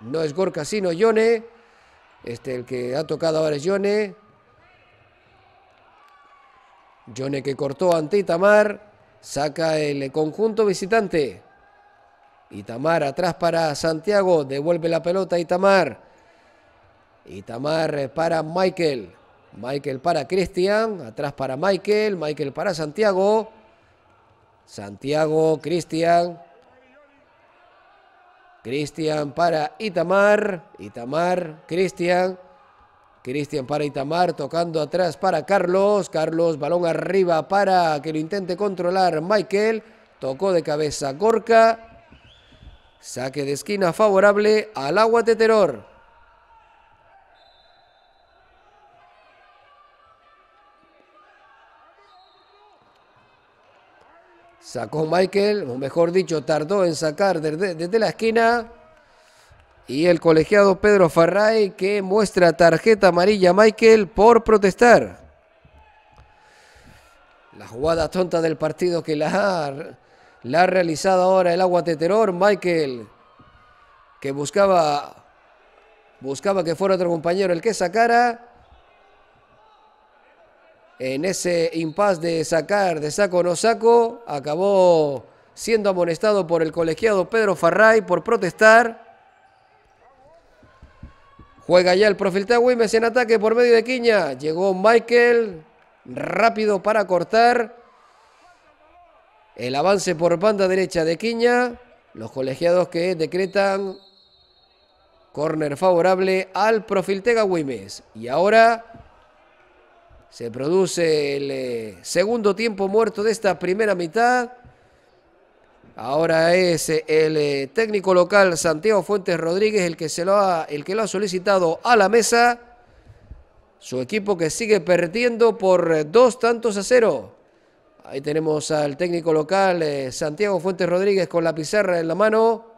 Speaker 1: no es Gorka, sino Yone. Este, el que ha tocado ahora es Yone. Yone que cortó ante Itamar. Saca el conjunto visitante. Itamar atrás para Santiago. Devuelve la pelota a Itamar. Itamar para Michael. Michael para Cristian. Atrás para Michael. Michael para Santiago. Santiago, Cristian. Cristian para Itamar. Itamar, Cristian. Cristian para Itamar, tocando atrás para Carlos. Carlos, balón arriba para que lo intente controlar Michael. Tocó de cabeza Gorka. Saque de esquina favorable al agua de terror. Sacó Michael, o mejor dicho, tardó en sacar desde, la esquina. Y el colegiado Pedro Farray que muestra tarjeta amarilla a Michael por protestar. La jugada tonta del partido que la ha, la ha realizado ahora el agua Teteror. Michael que buscaba, buscaba que fuera otro compañero el que sacara en ese impas de sacar, de saco no saco, acabó siendo amonestado por el colegiado Pedro Farray por protestar. Juega ya el Profiltega Wimes en ataque por medio de Quiña. Llegó Michael, rápido para cortar. El avance por banda derecha de Quiña. Los colegiados que decretan Corner favorable al Profiltega Wimes. Y ahora se produce el eh, segundo tiempo muerto de esta primera mitad. Ahora es eh, el eh, técnico local Santiago Fuentes Rodríguez el que, se lo ha, el que lo ha solicitado a la mesa. Su equipo que sigue perdiendo por dos tantos a cero. Ahí tenemos al técnico local Santiago Fuentes Rodríguez con la pizarra en la mano.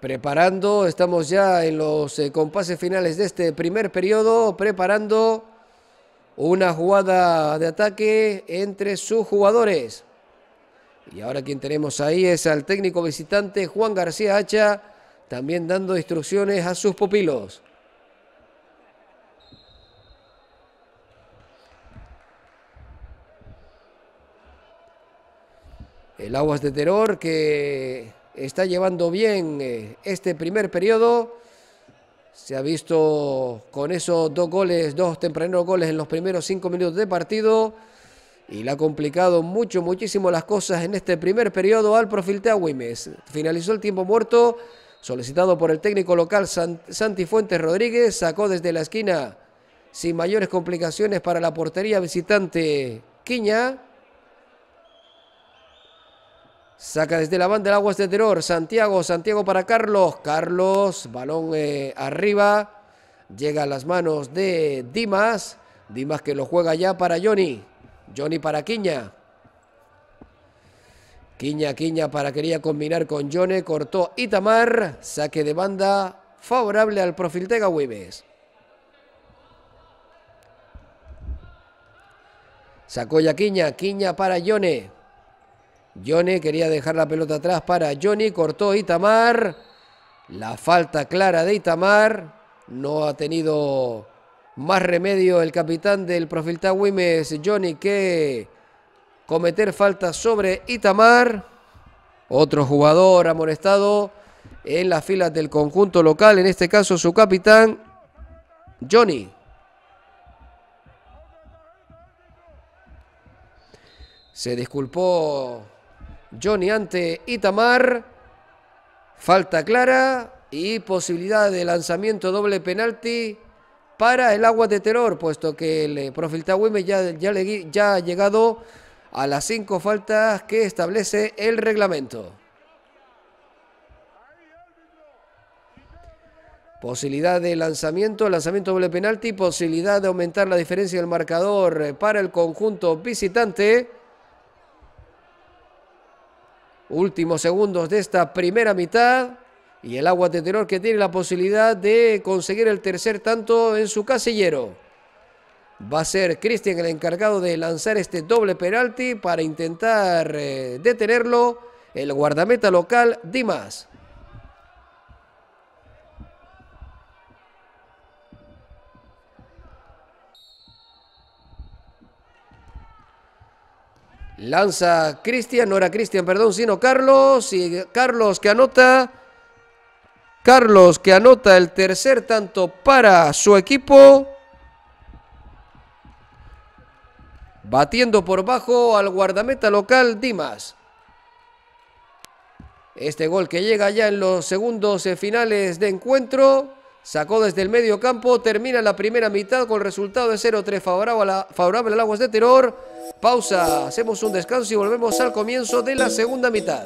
Speaker 1: preparando, estamos ya en los eh, compases finales de este primer periodo, preparando una jugada de ataque entre sus jugadores. Y ahora quien tenemos ahí es al técnico visitante Juan García Hacha, también dando instrucciones a sus pupilos. El Aguas de Terror que está llevando bien eh, este primer periodo. Se ha visto con esos dos goles, dos tempraneros goles en los primeros cinco minutos de partido. Y le ha complicado mucho, muchísimo las cosas en este primer periodo al Profiltea Güimes. Finalizó el tiempo muerto, solicitado por el técnico local Santi Fuentes Rodríguez. Sacó desde la esquina sin mayores complicaciones para la portería visitante Quiña. Saca desde la banda el agua de este terror. Santiago, Santiago para Carlos. Carlos, balón eh, arriba. Llega a las manos de Dimas. Dimas que lo juega ya para Johnny. Johnny para Quiña. Quiña, Quiña para quería combinar con Johnny. Cortó Itamar. Saque de banda favorable al Profiltega Hueves. Sacó ya Quiña. Quiña para Johnny. Johnny quería dejar la pelota atrás para Johnny, cortó Itamar. La falta clara de Itamar. No ha tenido más remedio el capitán del Profilta Wimes, Johnny, que cometer falta sobre Itamar. Otro jugador amonestado en las filas del conjunto local, en este caso su capitán, Johnny. Se disculpó Johnny ante Itamar. Falta clara y posibilidad de lanzamiento doble penalti para el agua de terror, puesto que el eh, Profilta ya, ya, ya ha llegado a las cinco faltas que establece el reglamento. Posibilidad de lanzamiento, lanzamiento doble penalti, posibilidad de aumentar la diferencia del marcador eh, para el conjunto visitante últimos segundos de esta primera mitad. Y el agua de tenor que tiene la posibilidad de conseguir el tercer tanto en su casillero. Va a ser Cristian el encargado de lanzar este doble penalti para intentar eh, detenerlo. El guardameta local Dimas. Lanza Cristian, no era Cristian, perdón, sino Carlos. Y Carlos que anota. Carlos que anota el tercer tanto para su equipo. Batiendo por bajo al guardameta local Dimas. Este gol que llega ya en los segundos eh, finales de encuentro. Sacó desde el medio campo, termina la primera mitad con el resultado de 0-3 favorable, favorable al Aguas de Terror. Pausa, hacemos un descanso y volvemos al comienzo de la segunda mitad.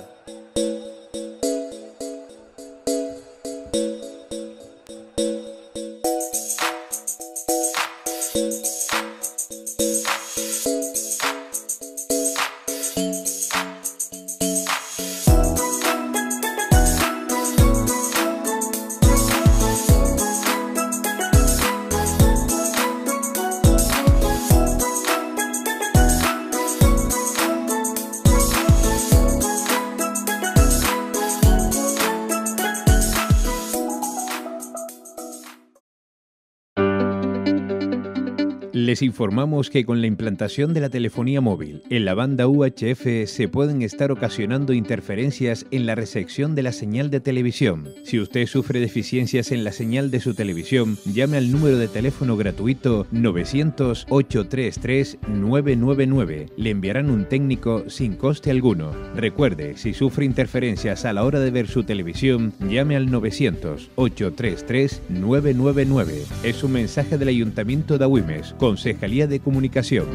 Speaker 1: Les informamos que con la implantación de la telefonía móvil en la banda UHF se pueden estar ocasionando interferencias en la recepción de la señal de televisión. Si usted sufre deficiencias en la señal de su televisión, llame al número de teléfono gratuito 900-833-999. Le enviarán un técnico sin coste alguno. Recuerde, si sufre interferencias a la hora de ver su televisión, llame al 900-833-999. Es un mensaje del Ayuntamiento de Agüimes con Concejalía de Comunicación.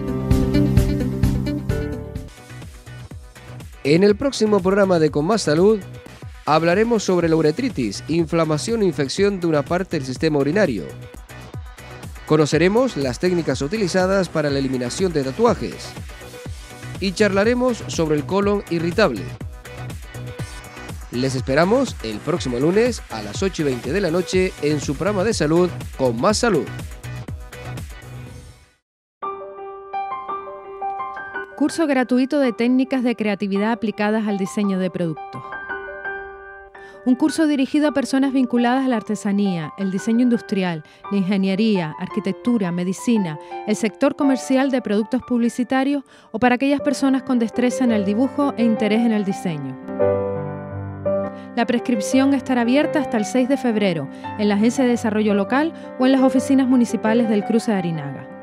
Speaker 1: En el próximo programa de Con Más Salud hablaremos sobre la uretritis, inflamación e infección de una parte del sistema urinario. Conoceremos las técnicas utilizadas para la eliminación de tatuajes y charlaremos sobre el colon irritable. Les esperamos el próximo lunes a las 8 y 20 de la noche en su programa de salud con más salud. Curso gratuito de técnicas de creatividad aplicadas al diseño de productos. Un curso dirigido a personas vinculadas a la artesanía, el diseño industrial, la ingeniería, arquitectura, medicina, el sector comercial de productos publicitarios o para aquellas personas con destreza en el dibujo e interés en el diseño. La prescripción estará abierta hasta el 6 de febrero en la Agencia de Desarrollo Local o en las oficinas municipales del Cruce de Arinaga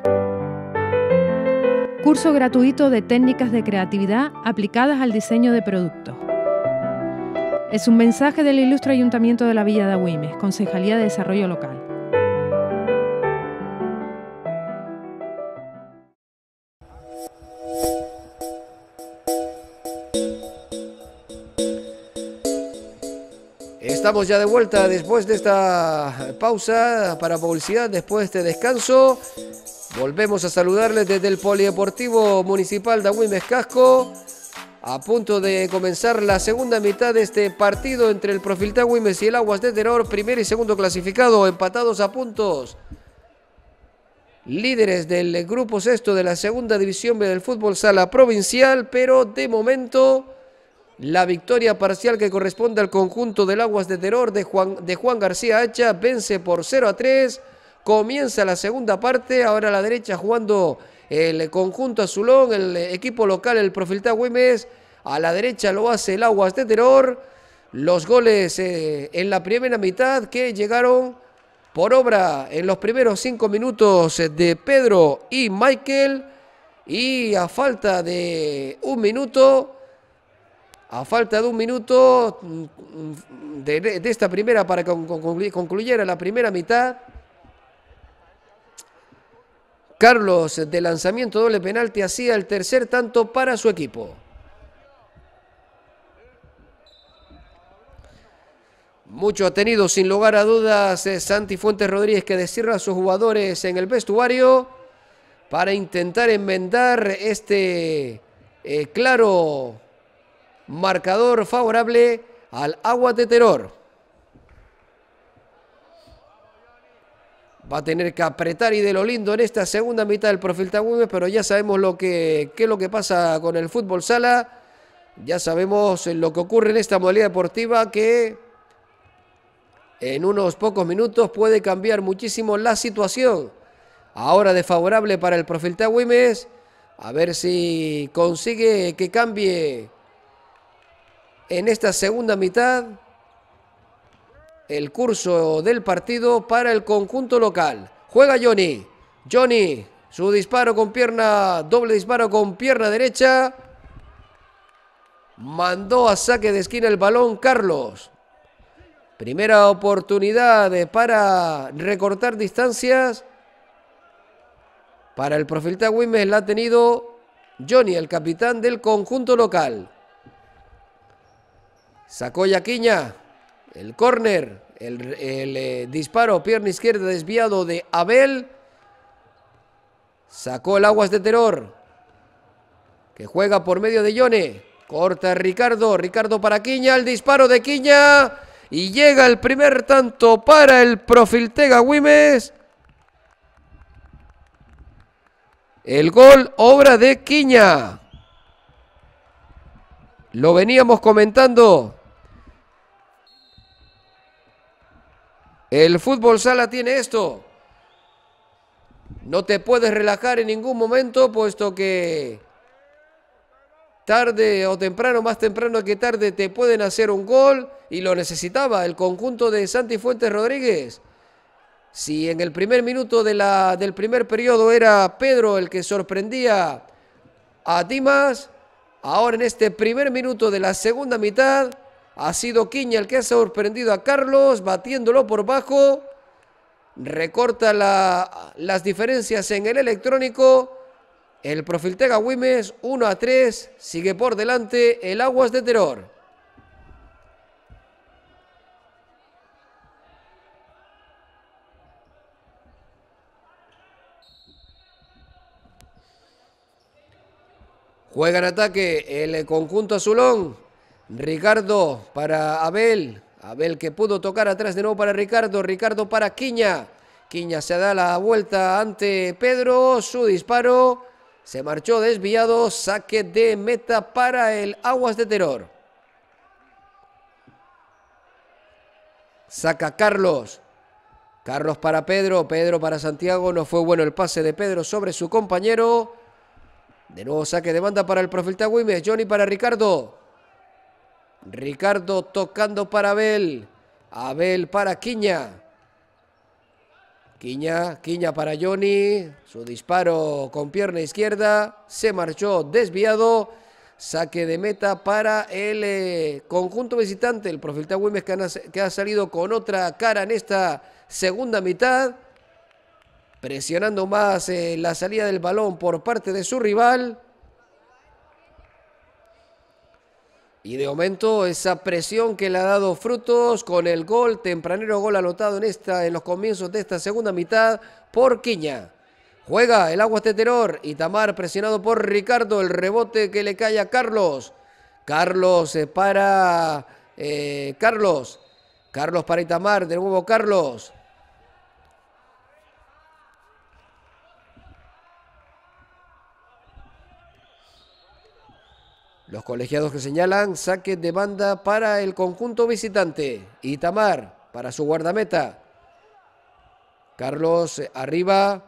Speaker 1: curso gratuito de técnicas de creatividad aplicadas al diseño de productos. Es un mensaje del Ilustre Ayuntamiento de la Villa de Agüimes, Concejalía de Desarrollo Local. Estamos ya de vuelta después de esta pausa para publicidad, después de este descanso. Volvemos a saludarles desde el Polideportivo Municipal de Agüimes Casco. A punto de comenzar la segunda mitad de este partido entre el Profil Güimes y el Aguas de Tenor, primer y segundo clasificado, empatados a puntos. Líderes del grupo sexto de la segunda división B del fútbol sala provincial, pero de momento la victoria parcial que corresponde al conjunto del Aguas de Terror de Juan, García Hacha vence por 0 a 3. Comienza la segunda parte. Ahora a la derecha jugando el conjunto azulón, el equipo local, el Profilta Güemes. A la derecha lo hace el Aguas de Terror. Los goles eh, en la primera mitad que llegaron por obra en los primeros cinco minutos de Pedro y Michael. Y a falta de un minuto a falta de un minuto mm, de, esta primera para que concluyera la primera mitad. Carlos de lanzamiento doble penalti hacía el tercer tanto para su equipo. Mucho ha tenido sin lugar a dudas Santi Fuentes Rodríguez que descierra a sus jugadores en el vestuario para intentar enmendar este eh, claro marcador favorable al Agua de Terror. Va a tener que apretar y de lo lindo en esta segunda mitad del Profil Tagüimes, pero ya sabemos lo que, lo que pasa con el fútbol sala. Ya sabemos lo que ocurre en esta modalidad deportiva que en unos pocos minutos puede cambiar muchísimo la situación. Ahora desfavorable para el Profil Tagüimes. A ver si consigue que cambie en esta segunda mitad el curso del partido para el conjunto local. Juega Johnny. Johnny, su disparo con pierna, doble disparo con pierna derecha. Mandó a saque de esquina el balón Carlos. Primera oportunidad para recortar distancias. Para el Profilta Wimes la ha tenido Johnny, el capitán del conjunto local. Sacó ya Quiña, el córner, el, eh, disparo, pierna izquierda desviado de Abel. Sacó el Aguas de Terror, que juega por medio de Yone. Corta Ricardo, Ricardo para Quiña, el disparo de Quiña. Y llega el primer tanto para el Profiltega Wimes. El gol, obra de Quiña. Lo veníamos comentando El fútbol sala tiene esto. No te puedes relajar en ningún momento, puesto que tarde o temprano, más temprano que tarde, te pueden hacer un gol y lo necesitaba el conjunto de Santi Fuentes Rodríguez. Si en el primer minuto del primer periodo era Pedro el que sorprendía a Dimas, ahora en este primer minuto de la segunda mitad ha sido Quiña el que ha sorprendido a Carlos, batiéndolo por bajo. Recorta las diferencias en el electrónico. El Profiltega Güimes 1 a 3. Sigue por delante el Aguas de Terror. Juega en ataque el conjunto azulón. Ricardo para Abel. Abel que pudo tocar atrás de nuevo para Ricardo. Ricardo para Quiña. Quiña se da la vuelta ante Pedro. Su disparo se marchó desviado. Saque de meta para el Aguas de Terror. Saca Carlos. Carlos para Pedro. Pedro para Santiago. No fue bueno el pase de Pedro sobre su compañero. De nuevo saque de banda para el Profilta Guimés, Johnny para Ricardo. Ricardo tocando para Abel. Abel para Quiña. Quiña, Quiña para Johnny. Su disparo con pierna izquierda. Se marchó desviado. Saque de meta para el eh, conjunto visitante. El Profilta Güemes que, ha salido con otra cara en esta segunda mitad. Presionando más eh, la salida del balón por parte de su rival. Y de momento esa presión que le ha dado frutos con el gol, tempranero gol anotado en, esta, en los comienzos de esta segunda mitad por Quiña. Juega el agua este y Itamar presionado por Ricardo, el rebote que le cae a Carlos. Carlos eh, para eh, Carlos. Carlos para Itamar, de nuevo Carlos. Los colegiados que señalan saque de banda para el conjunto visitante. Itamar para su guardameta. Carlos eh, arriba.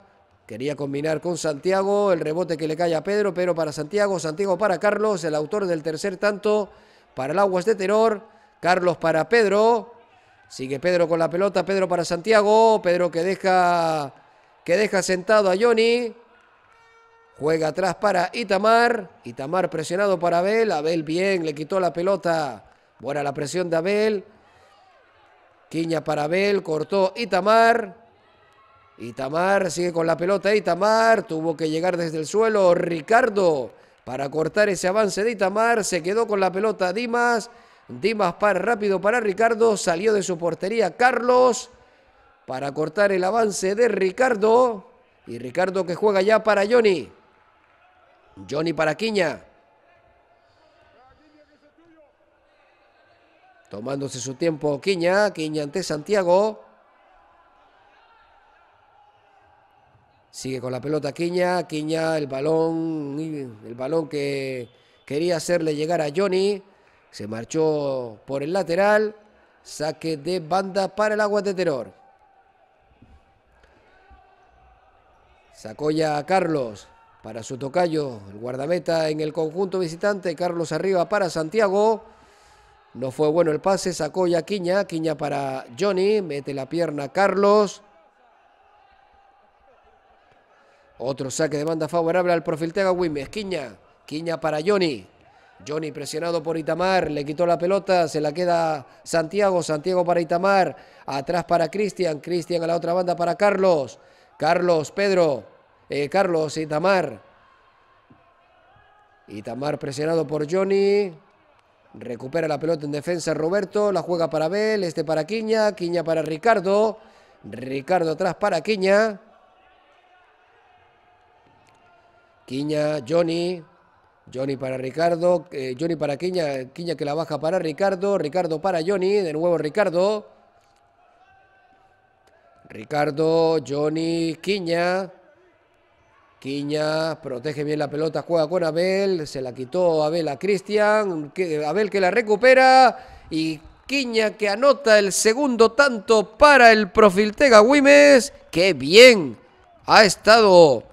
Speaker 1: Quería combinar con Santiago. El rebote que le cae a Pedro, pero para Santiago. Santiago para Carlos, el autor del tercer tanto. Para el Aguas de Terror. Carlos para Pedro. Sigue Pedro con la pelota. Pedro para Santiago. Pedro que deja, que deja sentado a Johnny. Juega atrás para Itamar. Itamar presionado para Abel. Abel bien, le quitó la pelota. Buena la presión de Abel. Quiña para Abel, cortó Itamar. Itamar sigue con la pelota. Itamar tuvo que llegar desde el suelo. Ricardo para cortar ese avance de Itamar. Se quedó con la pelota Dimas. Dimas para rápido para Ricardo. Salió de su portería Carlos para cortar el avance de Ricardo. Y Ricardo que juega ya para Johnny. Johnny Quiña. Tomándose su tiempo Quiña, Quiña ante Santiago. Sigue con la pelota Quiña, Quiña el balón, el balón que quería hacerle llegar a Johnny. Se marchó por el lateral. Saque de banda para el agua de terror. Sacó ya a Carlos para su tocayo, el guardameta en el conjunto visitante, Carlos Arriba para Santiago. No fue bueno el pase, sacó ya Quiña, Quiña para Johnny, mete la pierna Carlos. Otro saque de banda favorable al Profiltega Wimes, Quiña, Quiña para Johnny. Johnny presionado por Itamar, le quitó la pelota, se la queda Santiago, Santiago para Itamar, atrás para Cristian, Cristian a la otra banda para Carlos. Carlos, Pedro, eh, Carlos Itamar. Itamar presionado por Johnny. Recupera la pelota en defensa Roberto. La juega para Bel. Este para Quiña. Quiña para Ricardo. Ricardo atrás para Quiña. Quiña, Johnny. Johnny para Ricardo. Eh, Johnny para Quiña. Quiña que la baja para Ricardo. Ricardo para Johnny. De nuevo Ricardo. Ricardo, Johnny, Quiña. Quiña protege bien la pelota, juega con Abel, se la quitó Abel a Cristian, Abel que la recupera y Quiña que anota el segundo tanto para el Profiltega Wimes, ¡Qué bien! Ha estado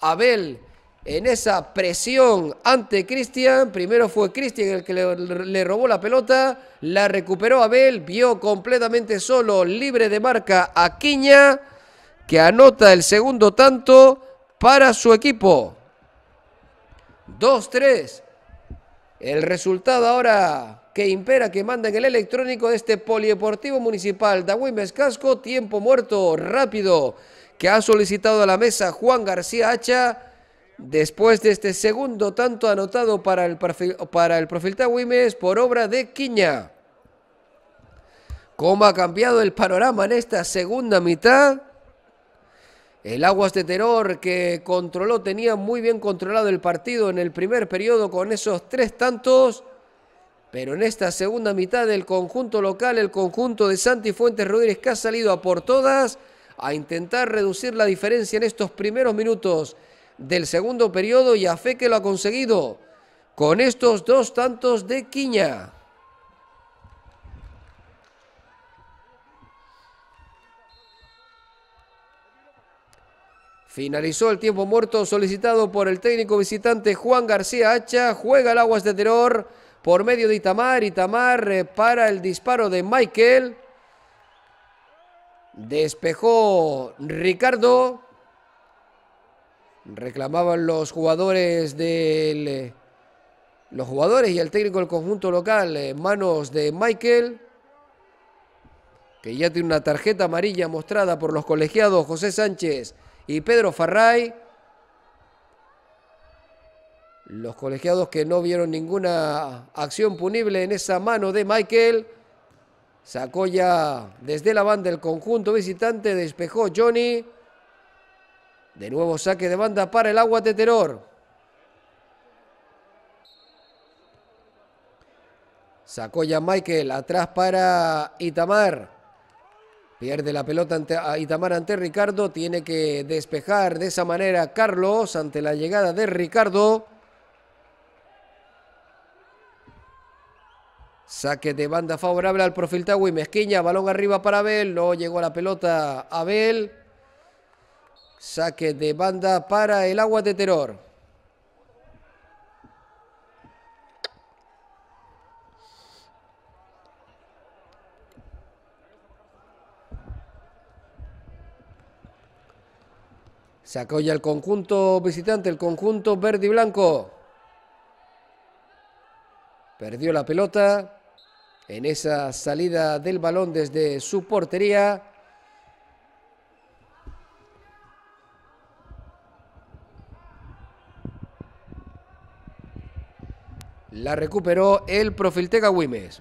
Speaker 1: Abel en esa presión ante Cristian. Primero fue Cristian el que le, le, robó la pelota, la recuperó Abel, vio completamente solo, libre de marca a Quiña, que anota el segundo tanto para su equipo. 2-3. El resultado ahora que impera, que manda en el electrónico de este polideportivo municipal. Dawin casco tiempo muerto, rápido, que ha solicitado a la mesa Juan García Hacha. Después de este segundo tanto anotado para el perfil, para el por obra de Quiña. ¿Cómo ha cambiado el panorama en esta segunda mitad? El Aguas de Terror que controló, tenía muy bien controlado el partido en el primer periodo con esos tres tantos. Pero en esta segunda mitad del conjunto local, el conjunto de Santi Fuentes Rodríguez que ha salido a por todas a intentar reducir la diferencia en estos primeros minutos del segundo periodo y a fe que lo ha conseguido con estos dos tantos de Quiña. Finalizó el tiempo muerto solicitado por el técnico visitante Juan García Hacha. Juega el Aguas de Terror por medio de Itamar. Itamar eh, para el disparo de Michael. Despejó Ricardo. Reclamaban los jugadores del. Eh, los jugadores y el técnico del conjunto local en eh, manos de Michael, que ya tiene una tarjeta amarilla mostrada por los colegiados José Sánchez y Pedro Farray. Los colegiados que no vieron ninguna acción punible en esa mano de Michael. Sacó ya desde la banda el conjunto visitante, despejó Johnny. De nuevo saque de banda para el agua de terror. Sacó ya Michael, atrás para Itamar. Pierde la pelota ante a Itamar ante Ricardo. Tiene que despejar de esa manera Carlos ante la llegada de Ricardo. Saque de banda favorable al y Mezquiña, balón arriba para Abel. No llegó la pelota Abel. Saque de banda para el Agua de Terror. Sacó ya el conjunto visitante, el conjunto verde y blanco. Perdió la pelota en esa salida del balón desde su portería. La recuperó el Profilteca Wimes.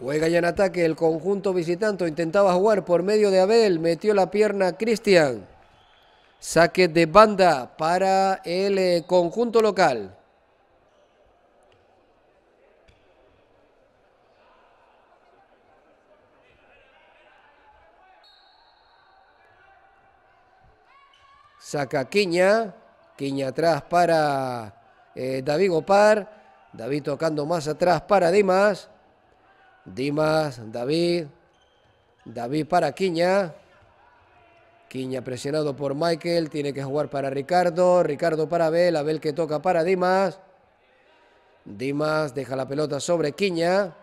Speaker 1: Juega ya en ataque el conjunto visitante. Intentaba jugar por medio de Abel. Metió la pierna Cristian. Saque de banda para el eh, conjunto local. Saca Quiña. Quiña atrás para eh, David Gopar. David tocando más atrás para Dimas. Dimas, David. David para Quiña. Quiña presionado por Michael. Tiene que jugar para Ricardo. Ricardo para Abel. Abel que toca para Dimas. Dimas deja la pelota sobre Quiña.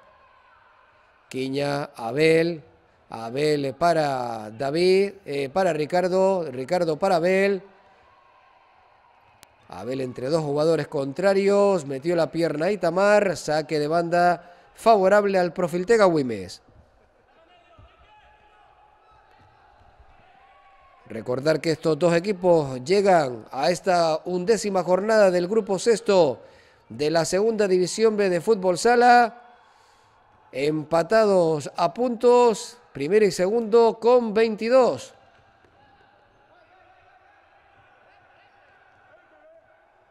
Speaker 1: Quiña, Abel. Abel para David. Eh, para Ricardo. Ricardo para Abel. Abel entre dos jugadores contrarios. Metió la pierna a Itamar. Saque de banda favorable al Profiltega Wimes. Recordar que estos dos equipos llegan a esta undécima jornada del grupo sexto de la segunda división B de fútbol sala. Empatados a puntos, primero y segundo con 22.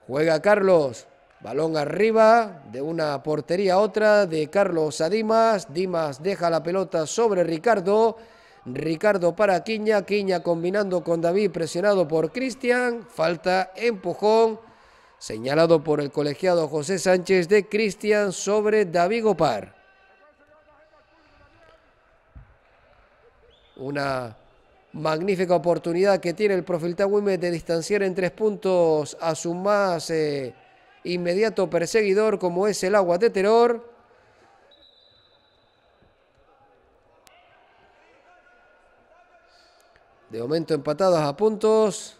Speaker 1: Juega Carlos. Balón arriba, de una portería a otra, de Carlos a Dimas. Dimas deja la pelota sobre Ricardo. Ricardo para Quiña, Quiña combinando con David, presionado por Cristian. Falta, empujón, señalado por el colegiado José Sánchez de Cristian sobre David Gopar. Una magnífica oportunidad que tiene el Profil Tawime de distanciar en tres puntos a su más... Eh, inmediato perseguidor como es el agua de terror. De momento empatados a puntos.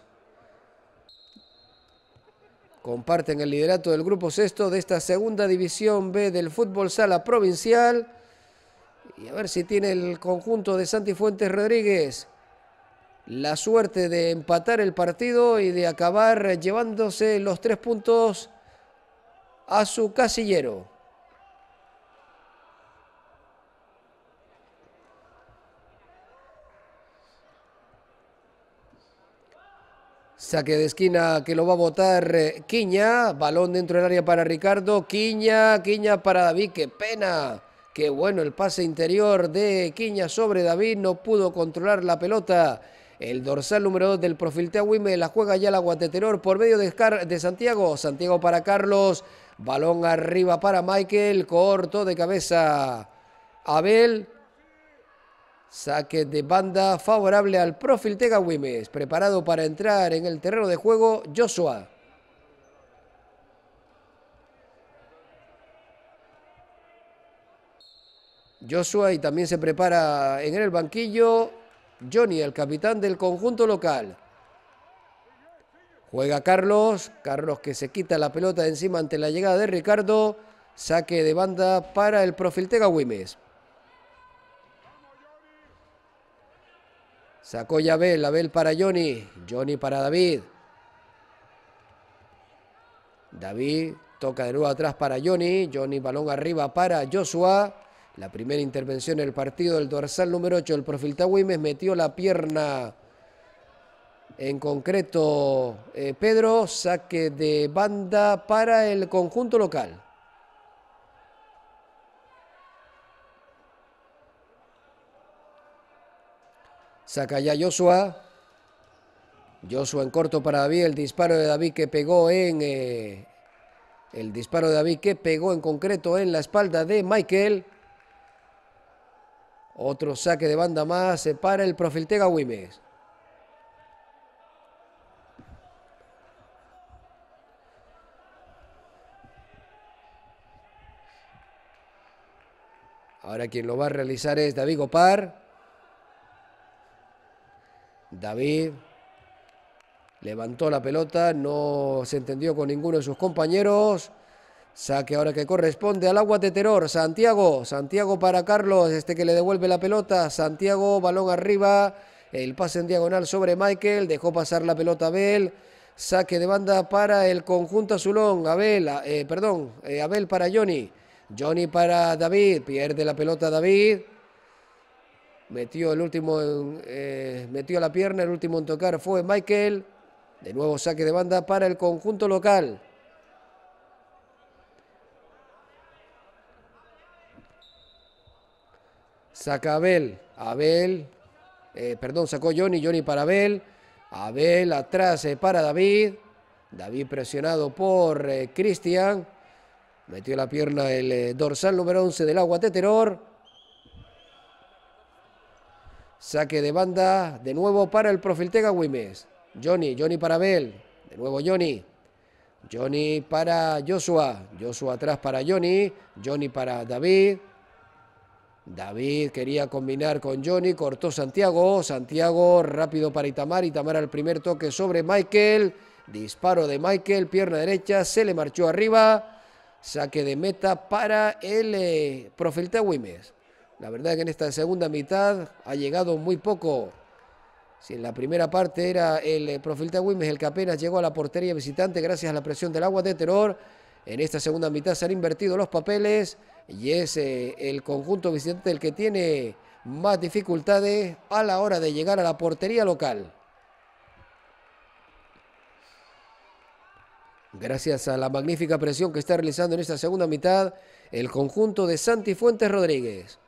Speaker 1: Comparten el liderato del grupo sexto de esta segunda división B del fútbol sala provincial. Y a ver si tiene el conjunto de Santi Fuentes Rodríguez la suerte de empatar el partido y de acabar llevándose los tres puntos a su casillero. Saque de esquina que lo va a botar eh, Quiña. Balón dentro del área para Ricardo. Quiña, Quiña para David. ¡Qué pena! ¡Qué bueno el pase interior de Quiña sobre David! No pudo controlar la pelota. El dorsal número 2 del Profiltea Wime la juega ya la Guateteror por medio de Santiago. Santiago para Carlos. Balón arriba para Michael, corto de cabeza Abel. Saque de banda favorable al profil Tega Wimes. Preparado para entrar en el terreno de juego Joshua. Joshua y también se prepara en el banquillo Johnny, el capitán del conjunto local. Juega Carlos, Carlos que se quita la pelota de encima ante la llegada de Ricardo. Saque de banda para el Profiltega Wimes. Sacó ya Abel, Abel para Johnny, Johnny para David. David toca de nuevo atrás para Johnny, Johnny balón arriba para Joshua. La primera intervención el partido, del dorsal número 8, el Profiltega Güimes metió la pierna en concreto, eh, Pedro, saque de banda para el conjunto local. Saca ya Joshua. Joshua en corto para David. El disparo de David que pegó en... Eh, el disparo de David que pegó en concreto en la espalda de Michael. Otro saque de banda más eh, para el Profiltega Wimes. Ahora quien lo va a realizar es David Gopar. David levantó la pelota, no se entendió con ninguno de sus compañeros. Saque ahora que corresponde al agua de terror. Santiago, Santiago para Carlos, este que le devuelve la pelota. Santiago, balón arriba. El pase en diagonal sobre Michael, dejó pasar la pelota a Abel. Saque de banda para el conjunto azulón. Abel, eh, perdón, eh, Abel para Johnny. Johnny para David, pierde la pelota David. Metió el último, eh, metió la pierna, el último en tocar fue Michael. De nuevo saque de banda para el conjunto local. Saca Abel, Abel, eh, perdón, sacó Johnny, Johnny para Abel. Abel atrás eh, para David. David presionado por Cristian. Metió la pierna el eh, dorsal número 11 del agua Teteror. Saque de banda de nuevo para el Profiltega Wimes. Johnny, Johnny para Bell. De nuevo Johnny. Johnny para Joshua. Joshua atrás para Johnny. Johnny para David. David quería combinar con Johnny, cortó Santiago, Santiago rápido para Itamar, Itamar al primer toque sobre Michael, disparo de Michael, pierna derecha, se le marchó arriba, Saque de meta para el eh, Profilta La verdad que en esta segunda mitad ha llegado muy poco. Si en la primera parte era el eh, el que apenas llegó a la portería visitante gracias a la presión del agua de terror, en esta segunda mitad se han invertido los papeles y es eh, el conjunto visitante el que tiene más dificultades a la hora de llegar a la portería local. Gracias a la magnífica presión que está realizando en esta segunda mitad el conjunto de Santi Fuentes Rodríguez.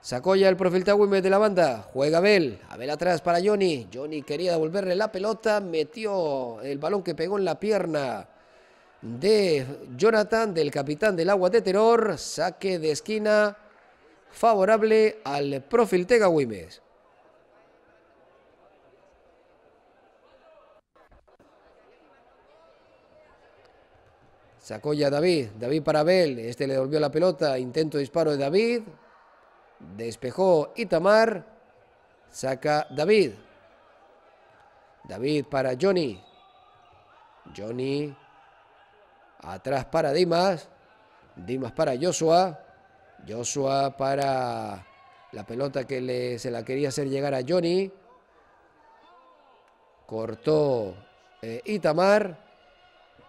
Speaker 1: Sacó ya el perfil Wimes de la banda. Juega Abel. Abel atrás para Johnny. Johnny quería devolverle la pelota. Metió el balón que pegó en la pierna de Jonathan, del capitán del agua de terror. Saque de esquina favorable al Profiltega Tega Sacó ya David, David para Abel, este le devolvió la pelota, intento de disparo de David, despejó Itamar, saca David. David para Johnny. Johnny atrás para Dimas. Dimas para Joshua. Joshua para la pelota que se la quería hacer llegar a Johnny. Cortó eh, Itamar.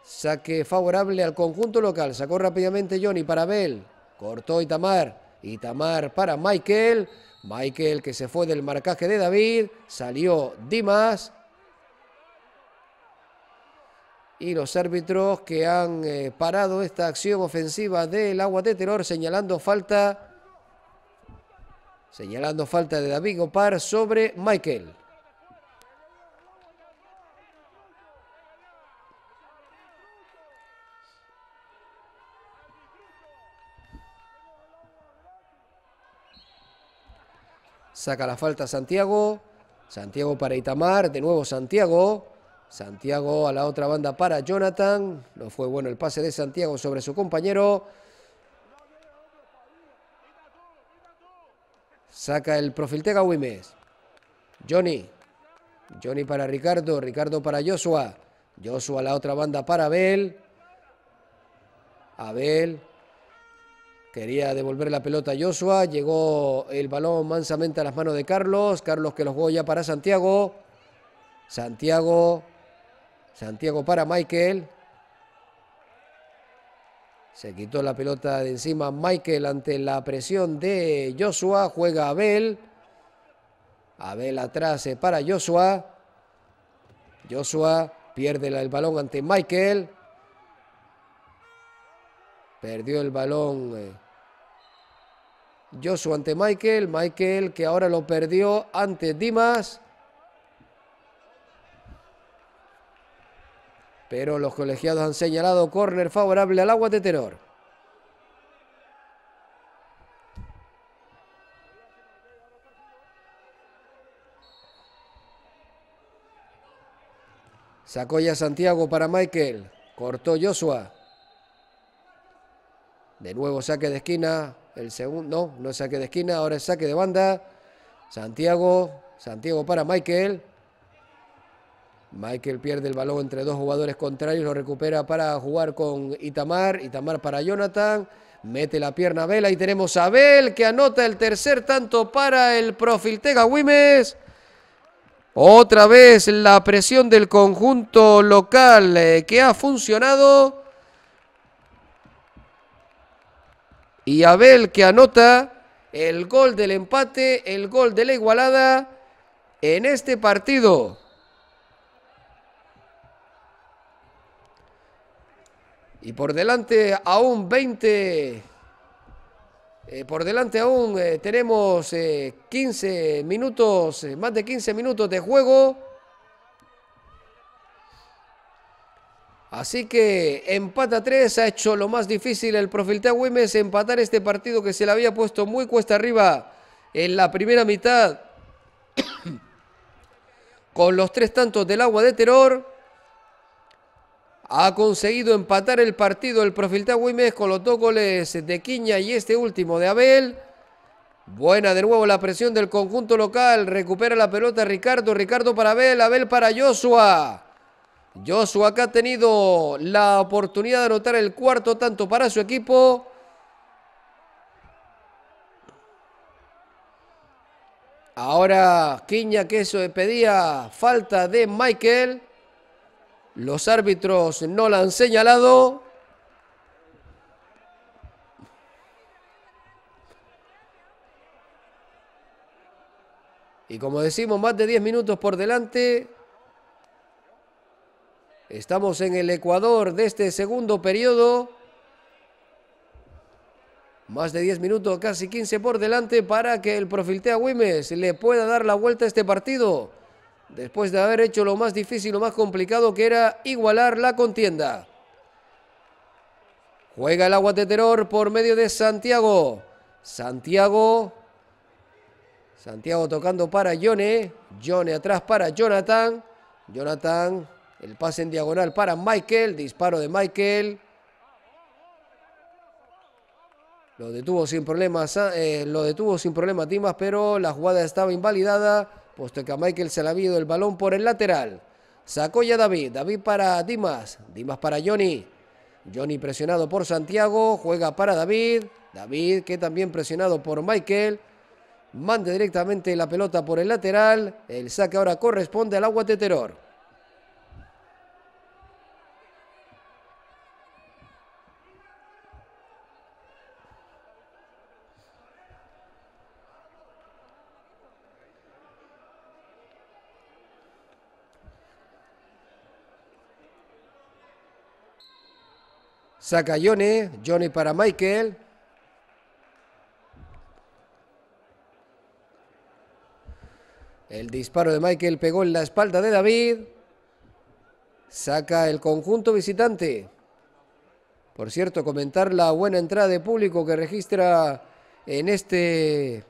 Speaker 1: Saque favorable al conjunto local. Sacó rápidamente Johnny para Abel. Cortó Itamar. Itamar para Michael. Michael que se fue del marcaje de David. Salió Dimas. Y los árbitros que han eh, parado esta acción ofensiva del agua de terror señalando falta. Señalando falta de David Gopar sobre Michael. Saca la falta Santiago. Santiago para Itamar. De nuevo Santiago. Santiago a la otra banda para Jonathan. No fue bueno el pase de Santiago sobre su compañero. Saca el Profiltega Wimes. Johnny. Johnny para Ricardo. Ricardo para Joshua. Joshua a la otra banda para Abel. Abel Quería devolver la pelota a Joshua, llegó el balón mansamente a las manos de Carlos, Carlos que los ya para Santiago, Santiago, Santiago para Michael, se quitó la pelota de encima Michael ante la presión de Joshua, juega Abel, Abel atrás para Joshua, Joshua pierde el balón ante Michael, perdió el balón eh, Joshua ante Michael. Michael que ahora lo perdió ante Dimas. Pero los colegiados han señalado ...corner favorable al agua de Tenor... Sacó ya Santiago para Michael. Cortó Joshua. De nuevo saque de esquina el segundo, no, no saque de esquina, ahora saque de banda. Santiago, Santiago para Michael. Michael pierde el balón entre dos jugadores contrarios, lo recupera para jugar con Itamar, Itamar para Jonathan, mete la pierna a Vela y tenemos a Abel que anota el tercer tanto para el Profiltega Wimes. Otra vez la presión del conjunto local eh, que ha funcionado. y Abel que anota el gol del empate, el gol de la igualada en este partido. Y por delante aún 20, eh, por delante aún eh, tenemos 15 eh, minutos, más de 15 minutos de juego. Así que empata 3, ha hecho lo más difícil el Profiltea Güemes empatar este partido que se le había puesto muy cuesta arriba en la primera mitad (coughs) con los tres tantos del agua de terror. Ha conseguido empatar el partido el Profiltea con los dos goles de Quiña y este último de Abel. Buena de nuevo la presión del conjunto local. Recupera la pelota Ricardo. Ricardo para Abel. Abel para Joshua. Joshua ha tenido la oportunidad de anotar el cuarto tanto para su equipo. Ahora Quiña que eso pedía falta de Michael. Los árbitros no la han señalado. Y como decimos, más de 10 minutos por delante. Estamos en el Ecuador de este segundo periodo. Más de 10 minutos, casi 15 por delante para que el Profiltea Güemes le pueda dar la vuelta a este partido. Después de haber hecho lo más difícil, lo más complicado que era igualar la contienda. Juega el agua de terror por medio de Santiago. Santiago. Santiago tocando para Yone. Yone atrás para Jonathan. Jonathan el pase en diagonal para Michael, disparo de Michael. Lo detuvo sin problemas, ah, eh, lo detuvo sin problemas Dimas, pero la jugada estaba invalidada, puesto que a Michael se le ha el balón por el lateral. Sacó ya David, David para Dimas, Dimas para Johnny. Johnny presionado por Santiago, juega para David. David que también presionado por Michael. manda directamente la pelota por el lateral. El saque ahora corresponde al agua Teteror. Saca Johnny, Johnny para Michael. El disparo de Michael pegó en la espalda de David. Saca el conjunto visitante. Por cierto, comentar la buena entrada de público que registra en este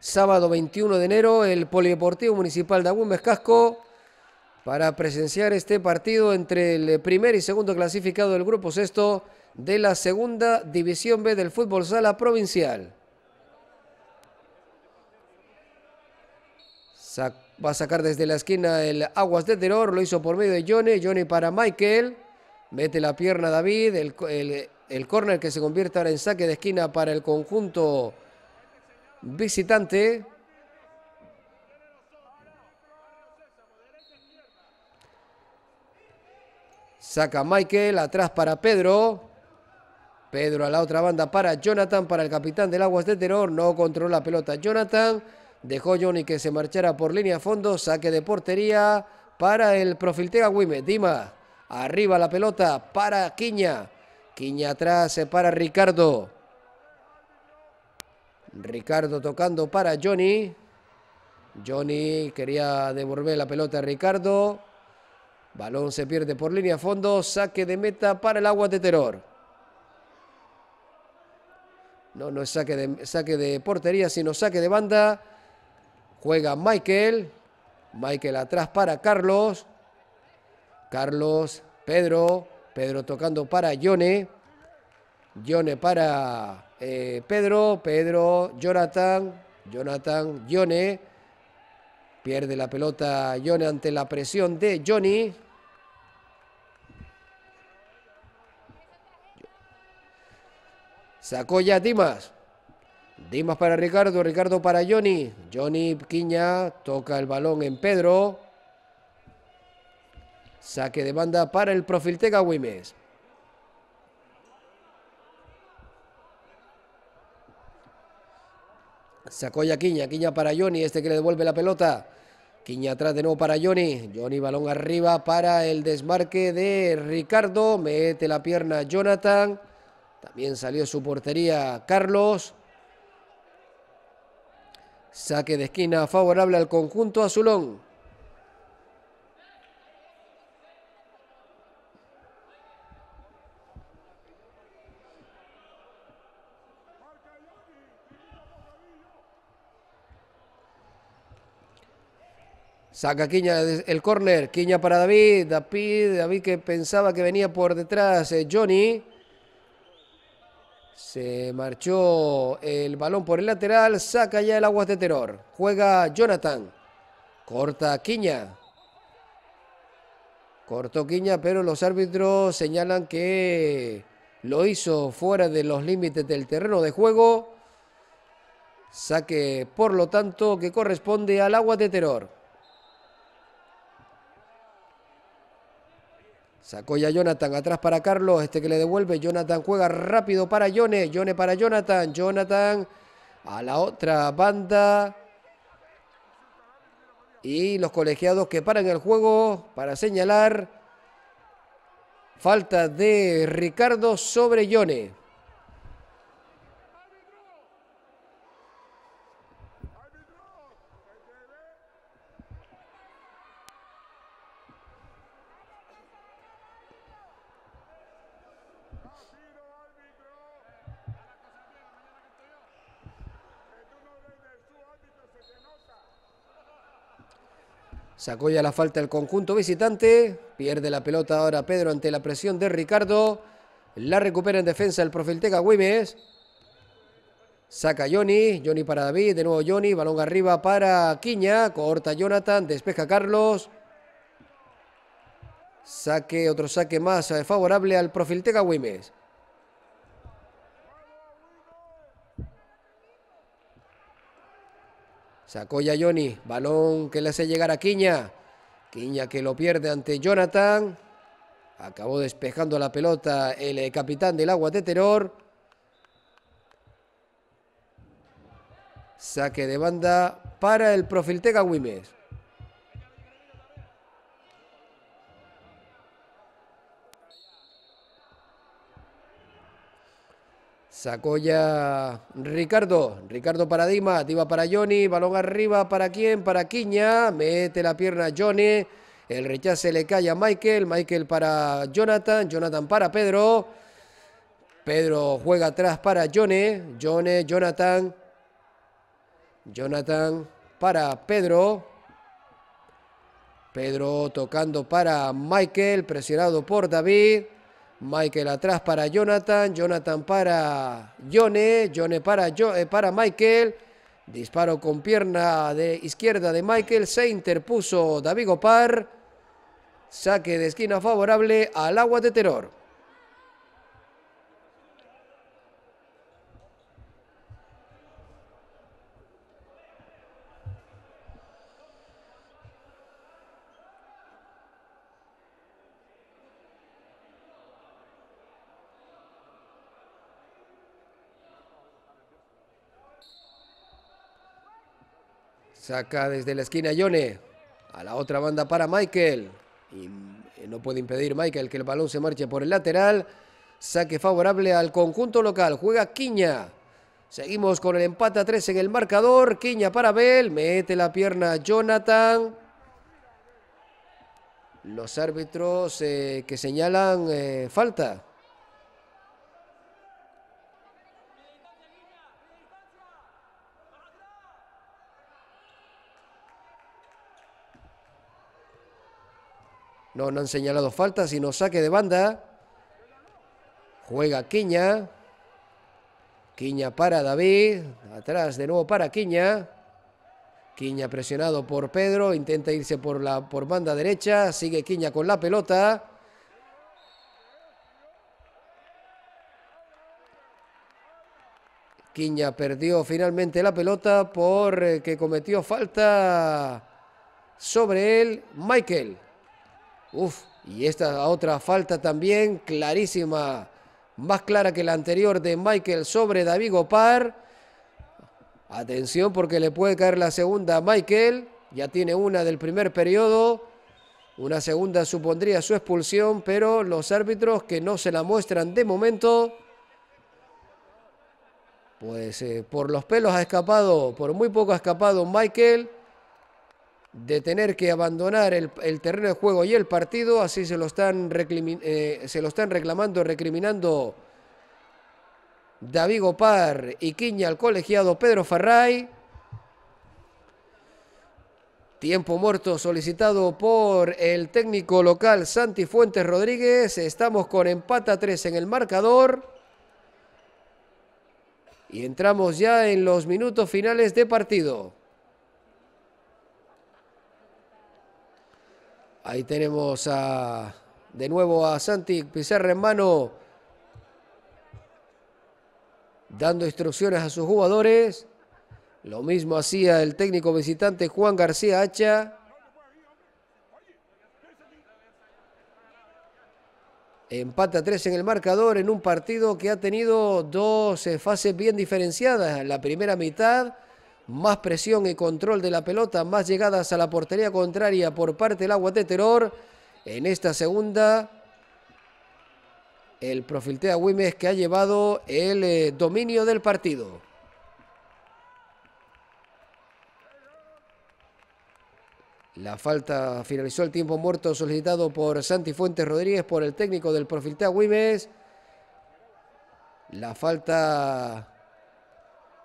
Speaker 1: sábado 21 de enero el Polideportivo Municipal de Agüimes Casco para presenciar este partido entre el eh, primer y segundo clasificado del grupo sexto de la segunda división B del fútbol sala provincial. Va a sacar desde la esquina el Aguas de Terror, lo hizo por medio de Johnny, Johnny para Michael, mete la pierna David, el, el, el córner que se convierte ahora en saque de esquina para el conjunto visitante. Saca Michael, atrás para Pedro. Pedro a la otra banda para Jonathan, para el capitán del Aguas de Terror. No controla la pelota Jonathan. Dejó Johnny que se marchara por línea a fondo. Saque de portería para el Profiltega Güimes. Dima, arriba la pelota para Quiña. Quiña atrás para Ricardo. Ricardo tocando para Johnny. Johnny quería devolver la pelota a Ricardo. Balón se pierde por línea a fondo. Saque de meta para el agua de terror. No, no es saque de, saque de portería, sino saque de banda. Juega Michael. Michael atrás para Carlos. Carlos, Pedro. Pedro tocando para Yone. Yone para eh, Pedro. Pedro, Jonathan. Jonathan, Yone. Pierde la pelota Yone ante la presión de Johnny. Sacó ya Dimas. Dimas para Ricardo, Ricardo para Johnny. Johnny Quiña toca el balón en Pedro. Saque de banda para el Profilteca Wimes... Sacó ya Quiña, Quiña para Johnny, este que le devuelve la pelota. Quiña atrás de nuevo para Johnny. Johnny balón arriba para el desmarque de Ricardo. Mete la pierna Jonathan. También salió su portería Carlos. Saque de esquina favorable al conjunto azulón. Saca Quiña el córner. Quiña para David. David, David que pensaba que venía por detrás. Eh, Johnny. Se marchó el balón por el lateral, saca ya el aguas de terror. Juega Jonathan. Corta Quiña. Cortó Quiña, pero los árbitros señalan que lo hizo fuera de los límites del terreno de juego. Saque, por lo tanto, que corresponde al agua de terror. Sacó ya Jonathan, atrás para Carlos, este que le devuelve. Jonathan juega rápido para Yone, Yone para Jonathan, Jonathan a la otra banda. Y los colegiados que paran el juego para señalar falta de Ricardo sobre Yone. Sacó ya la falta el conjunto visitante. Pierde la pelota ahora Pedro ante la presión de Ricardo. La recupera en defensa el Profilteca Güimes. Saca Johnny, Johnny para David, de nuevo Johnny, balón arriba para Quiña, corta Jonathan, despeja Carlos. Saque, otro saque más eh, favorable al Profilteca Güimes. Sacó ya Johnny. Balón que le hace llegar a Quiña. Quiña que lo pierde ante Jonathan. Acabó despejando la pelota el eh, capitán del agua de terror. Saque de banda para el Profiltega Güimes. Sacó ya Ricardo. Ricardo para Dima. Diva para Johnny. Balón arriba. ¿Para quién? Para Quiña. Mete la pierna Johnny. El rechace le cae a Michael. Michael para Jonathan. Jonathan para Pedro. Pedro juega atrás para Johnny. Johnny, Jonathan. Jonathan para Pedro. Pedro tocando para Michael. Presionado por David. Michael atrás para Jonathan, Jonathan para Jone, Jone para, eh, para Michael. Disparo con pierna de izquierda de Michael, se interpuso David Gopar. Saque de esquina favorable al agua de terror. Saca desde la esquina Yone. A la otra banda para Michael. Y eh, no puede impedir Michael que el balón se marche por el lateral. Saque favorable al conjunto local. Juega Quiña. Seguimos con el empate a 3 en el marcador. Quiña para Bell. Mete la pierna Jonathan. Los árbitros eh, que señalan eh, falta. No, han señalado falta, sino saque de banda. Juega Quiña. Quiña para David. Atrás de nuevo para Quiña. Quiña presionado por Pedro. Intenta irse por, la, por banda derecha. Sigue Quiña con la pelota. Quiña perdió finalmente la pelota porque eh, cometió falta sobre él Michael. Uf, y esta otra falta también clarísima, más clara que la anterior de Michael sobre David Gopar. Atención porque le puede caer la segunda a Michael. Ya tiene una del primer periodo. Una segunda supondría su expulsión, pero los árbitros que no se la muestran de momento, pues eh, por los pelos ha escapado, por muy poco ha escapado Michael de tener que abandonar el, terreno de juego y el partido, así se lo están, eh, se lo están reclamando, recriminando David Gopar y Quiña al colegiado Pedro Farray. Tiempo muerto solicitado por el técnico local Santi Fuentes Rodríguez. Estamos con empata 3 en el marcador. Y entramos ya en los minutos finales de partido. Ahí tenemos a, de nuevo a Santi Pizarra en mano, dando instrucciones a sus jugadores. Lo mismo hacía el técnico visitante Juan García Hacha. Empata 3 en el marcador en un partido que ha tenido dos eh, fases bien diferenciadas. La primera mitad más presión y control de la pelota, más llegadas a la portería contraria por parte del agua de terror. En esta segunda, el Profiltea Güimes que ha llevado el eh, dominio del partido. La falta finalizó el tiempo muerto solicitado por Santi Fuentes Rodríguez, por el técnico del Profiltea Güimes. La falta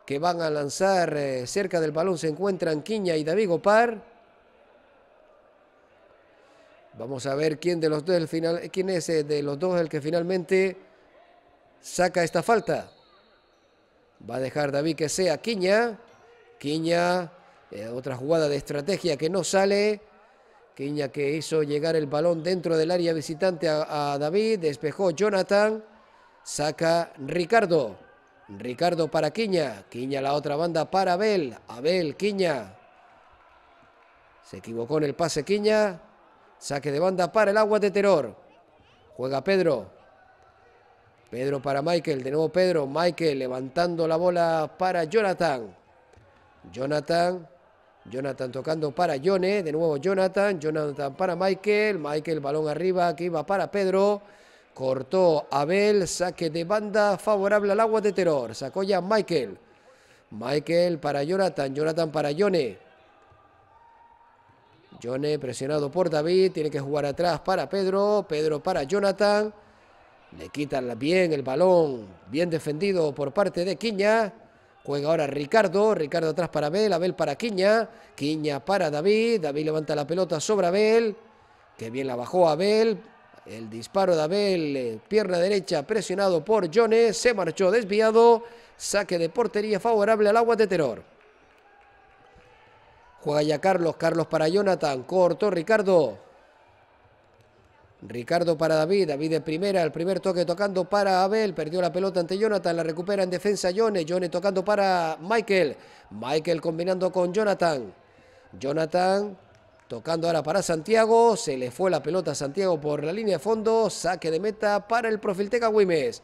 Speaker 1: que van a lanzar eh, cerca del balón se encuentran Quiña y David Gopar. Vamos a ver quién de los final, eh, quién es eh, de los dos el que finalmente saca esta falta. Va a dejar David que sea Quiña. Quiña, otra jugada de estrategia que no sale. Quiña que hizo llegar el balón dentro del área visitante a David. Despejó Jonathan. Saca Ricardo. Ricardo para Quiña. Quiña la otra banda para Abel. Abel, Quiña. Se equivocó en el pase Quiña. Saque de banda para el agua de terror. Juega Pedro. Pedro para Michael. De nuevo Pedro. Michael levantando la bola para Jonathan. Jonathan. Jonathan tocando para Jone. De nuevo Jonathan. Jonathan para Michael. Michael balón arriba que iba para Pedro. Cortó Abel, saque de banda favorable al agua de terror. Sacó ya Michael. Michael para Jonathan, Jonathan para Yone. Yone presionado por David, tiene que jugar atrás para Pedro, Pedro para Jonathan. Le quitan bien el balón, bien defendido por parte de Quiña. Juega ahora Ricardo, Ricardo atrás para Abel, Abel para Quiña, Quiña para David, David levanta la pelota sobre Abel, que bien la bajó Abel, el disparo de Abel, eh, pierna derecha, presionado por Jones, se marchó desviado. Saque de portería favorable al agua de terror. Juega ya Carlos, Carlos para Jonathan, corto Ricardo. Ricardo para David, David de primera, el primer toque tocando para Abel, perdió la pelota ante Jonathan, la recupera en defensa Jones, Jones tocando para Michael, Michael combinando con Jonathan, Jonathan Tocando ahora para Santiago, se le fue la pelota a Santiago por la línea de fondo, saque de meta para el Profilteca Güimes.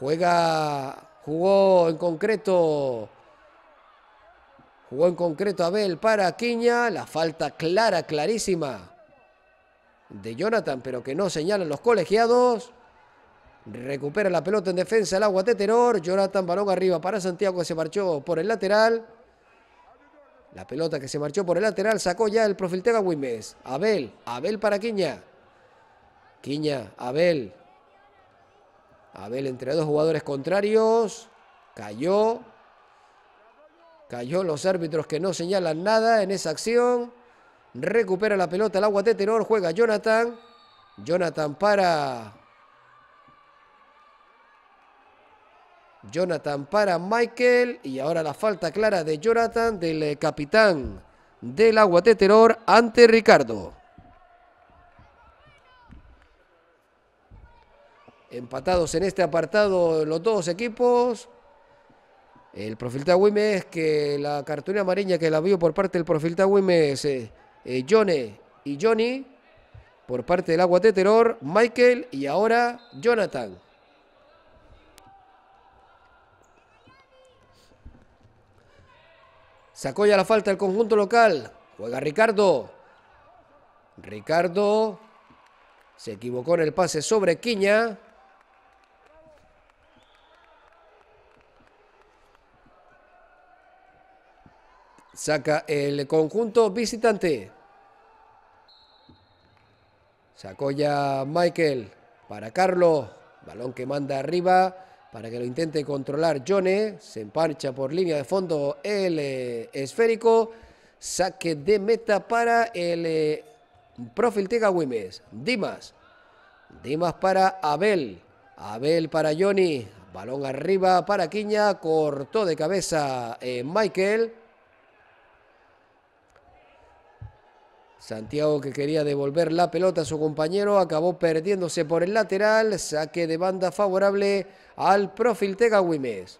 Speaker 1: Juega, jugó en concreto, jugó en concreto Abel para Quiña, la falta clara, clarísima de Jonathan, pero que no señalan los colegiados. Recupera la pelota en defensa el agua tenor. Jonathan Balón arriba para Santiago que se marchó por el lateral. La pelota que se marchó por el lateral sacó ya el Profiltega Güimes. Abel, Abel para Quiña. Quiña, Abel. Abel entre dos jugadores contrarios. Cayó. Cayó los árbitros que no señalan nada en esa acción. Recupera la pelota el agua de tenor. Juega Jonathan. Jonathan para Jonathan para Michael y ahora la falta clara de Jonathan del eh, capitán del Aguateteror ante Ricardo. Empatados en este apartado los dos equipos. El profil es que la cartulina amarilla que la vio por parte del profil Tagüimes, es Johnny eh, eh, y Johnny, por parte del Aguateteror, Michael y ahora Jonathan. Sacó ya la falta el conjunto local. Juega Ricardo. Ricardo se equivocó en el pase sobre Quiña. Saca el conjunto visitante. Sacó ya Michael para Carlos. Balón que manda arriba para que lo intente controlar Johnny. Se emparcha por línea de fondo el eh, esférico. Saque de meta para el eh, Profil Tega Wimes. Dimas. Dimas para Abel. Abel para Johnny. Balón arriba para Quiña. Cortó de cabeza eh, Michael. Santiago que quería devolver la pelota a su compañero. Acabó perdiéndose por el lateral. Saque de banda favorable al Tega Güimes.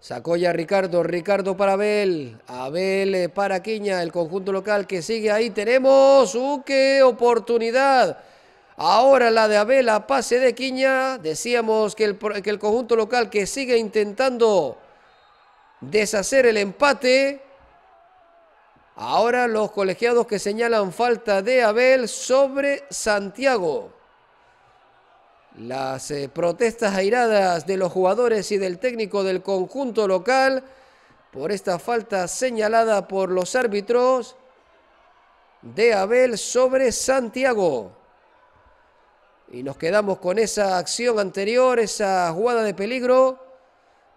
Speaker 1: Sacó ya Ricardo, Ricardo para Abel, Abel eh, para Quiña, el conjunto local que sigue ahí. Tenemos, ¡uh, qué oportunidad! Ahora la de Abel a pase de Quiña. Decíamos que el conjunto local que sigue intentando deshacer el empate. Ahora los colegiados que señalan falta de Abel sobre Santiago. Las eh, protestas airadas de los jugadores y del técnico del conjunto local por esta falta señalada por los árbitros de Abel sobre Santiago. Y nos quedamos con esa acción anterior, esa jugada de peligro,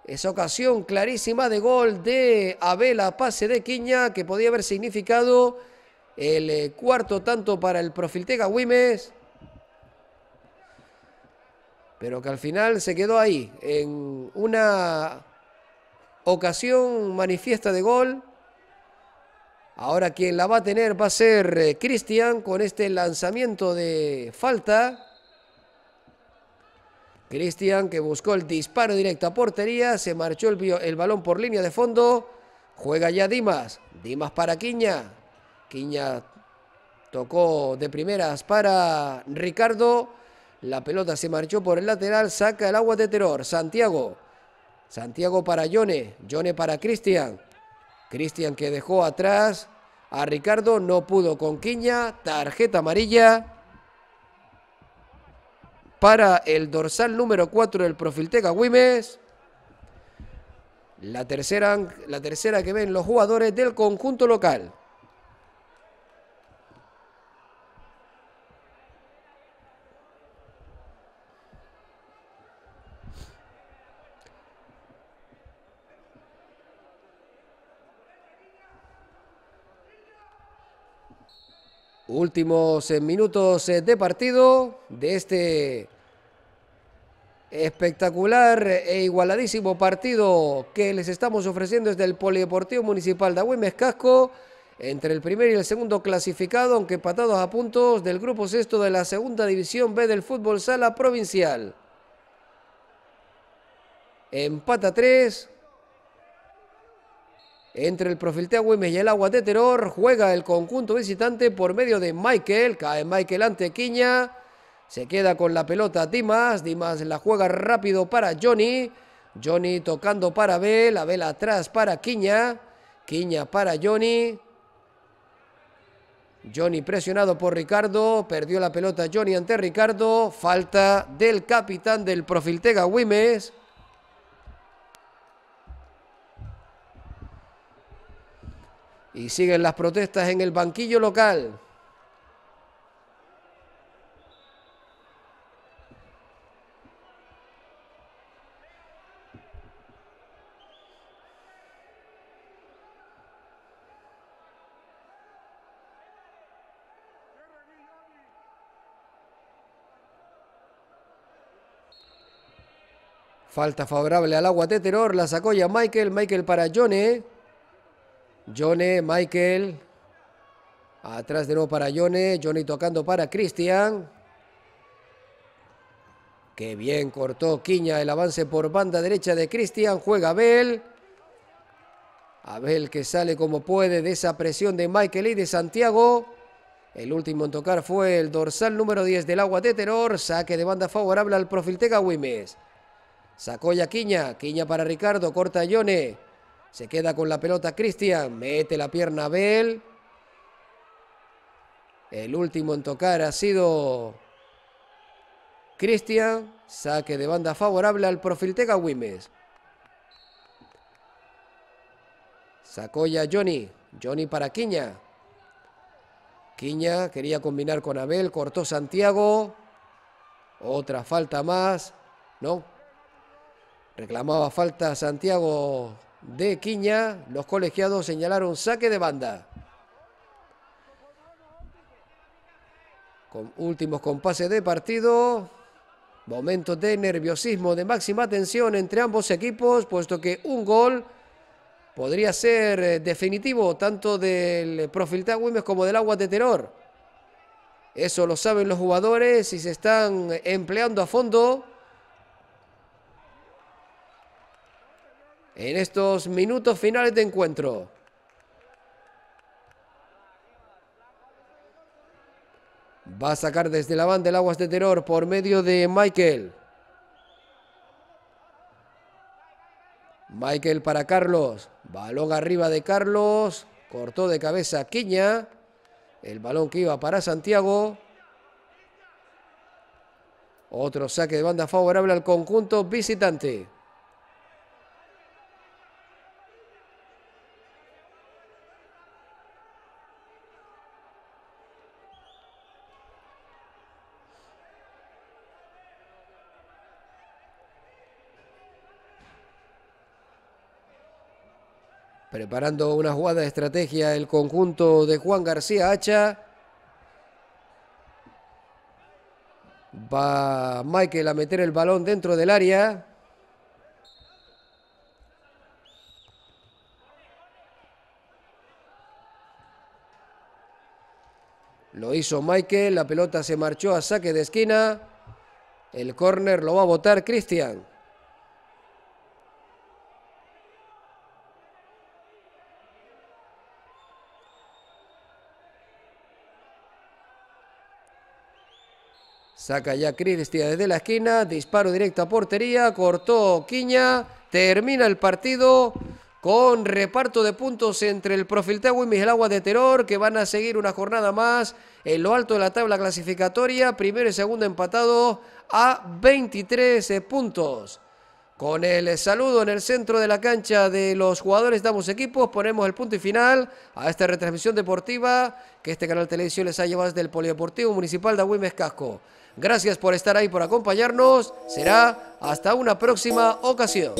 Speaker 1: esa ocasión clarísima de gol de Abel a pase de Quiña que podía haber significado el eh, cuarto tanto para el Profiltega Güimes pero que al final se quedó ahí, en una ocasión manifiesta de gol. Ahora quien la va a tener va a ser eh, Cristian con este lanzamiento de falta. Cristian que buscó el disparo directo a portería, se marchó el, el balón por línea de fondo. Juega ya Dimas, Dimas para Quiña. Quiña tocó de primeras para Ricardo. La pelota se marchó por el lateral, saca el agua de terror. Santiago. Santiago para Yone, Yone para Cristian. Cristian que dejó atrás a Ricardo, no pudo con Quiña, tarjeta amarilla para el dorsal número 4 del Profilteca Güimes. La tercera, la tercera que ven los jugadores del conjunto local. Últimos eh, minutos eh, de partido de este espectacular e igualadísimo partido que les estamos ofreciendo desde el Polideportivo Municipal de Agüimes Casco entre el primer y el segundo clasificado, aunque empatados a puntos del grupo sexto de la segunda división B del fútbol sala provincial. Empata 3, entre el Profiltea Huimes y el Agua de Terror juega el conjunto visitante por medio de Michael. Cae Michael ante Quiña. Se queda con la pelota Dimas. Dimas la juega rápido para Johnny. Johnny tocando para La Abel atrás para Quiña. Quiña para Johnny. Johnny presionado por Ricardo. Perdió la pelota Johnny ante Ricardo. Falta del capitán del Profiltega Wimes. Y siguen las protestas en el banquillo local. Falta favorable al agua Teteror, la sacó ya Michael, Michael para Johnny. Jone, Michael. Atrás de nuevo para Jone. Johnny tocando para Cristian. Qué bien cortó Quiña el avance por banda derecha de Cristian. Juega Abel. Abel que sale como puede de esa presión de Michael y de Santiago. El último en tocar fue el dorsal número 10 del agua de tenor. Saque de banda favorable al profiltega Wimes. Sacó ya Quiña. Quiña para Ricardo. Corta se queda con la pelota Cristian. Mete la pierna Abel. El último en tocar ha sido Cristian. Saque de banda favorable al profiltega Wimes. Sacó ya Johnny. Johnny para Quiña. Quiña quería combinar con Abel. Cortó Santiago. Otra falta más. No. Reclamaba falta Santiago de Quiña. Los colegiados señalaron saque de banda. Con últimos compases de partido. Momentos de nerviosismo, de máxima tensión entre ambos equipos, puesto que un gol podría ser eh, definitivo tanto del Profil Williams como del Agua de Terror. Eso lo saben los jugadores y se están empleando a fondo. en estos minutos finales de encuentro. Va a sacar desde la banda el Aguas de Terror por medio de Michael. Michael para Carlos. Balón arriba de Carlos. Cortó de cabeza Quiña. El balón que iba para Santiago. Otro saque de banda favorable al conjunto visitante. Preparando una jugada de estrategia el conjunto de Juan García Hacha. Va Michael a meter el balón dentro del área. Lo hizo Michael, la pelota se marchó a saque de esquina. El córner lo va a botar Cristian. Saca ya Tía desde la esquina, disparo directo a portería, cortó Quiña, termina el partido con reparto de puntos entre el Profiltego y agua de Terror, que van a seguir una jornada más en lo alto de la tabla clasificatoria, primero y segundo empatado a 23 puntos. Con el saludo en el centro de la cancha de los jugadores de ambos equipos, ponemos el punto y final a esta retransmisión deportiva que este canal televisión les ha llevado desde el Polideportivo Municipal de Agüimes Casco. Gracias por estar ahí, por acompañarnos. Será hasta una próxima ocasión.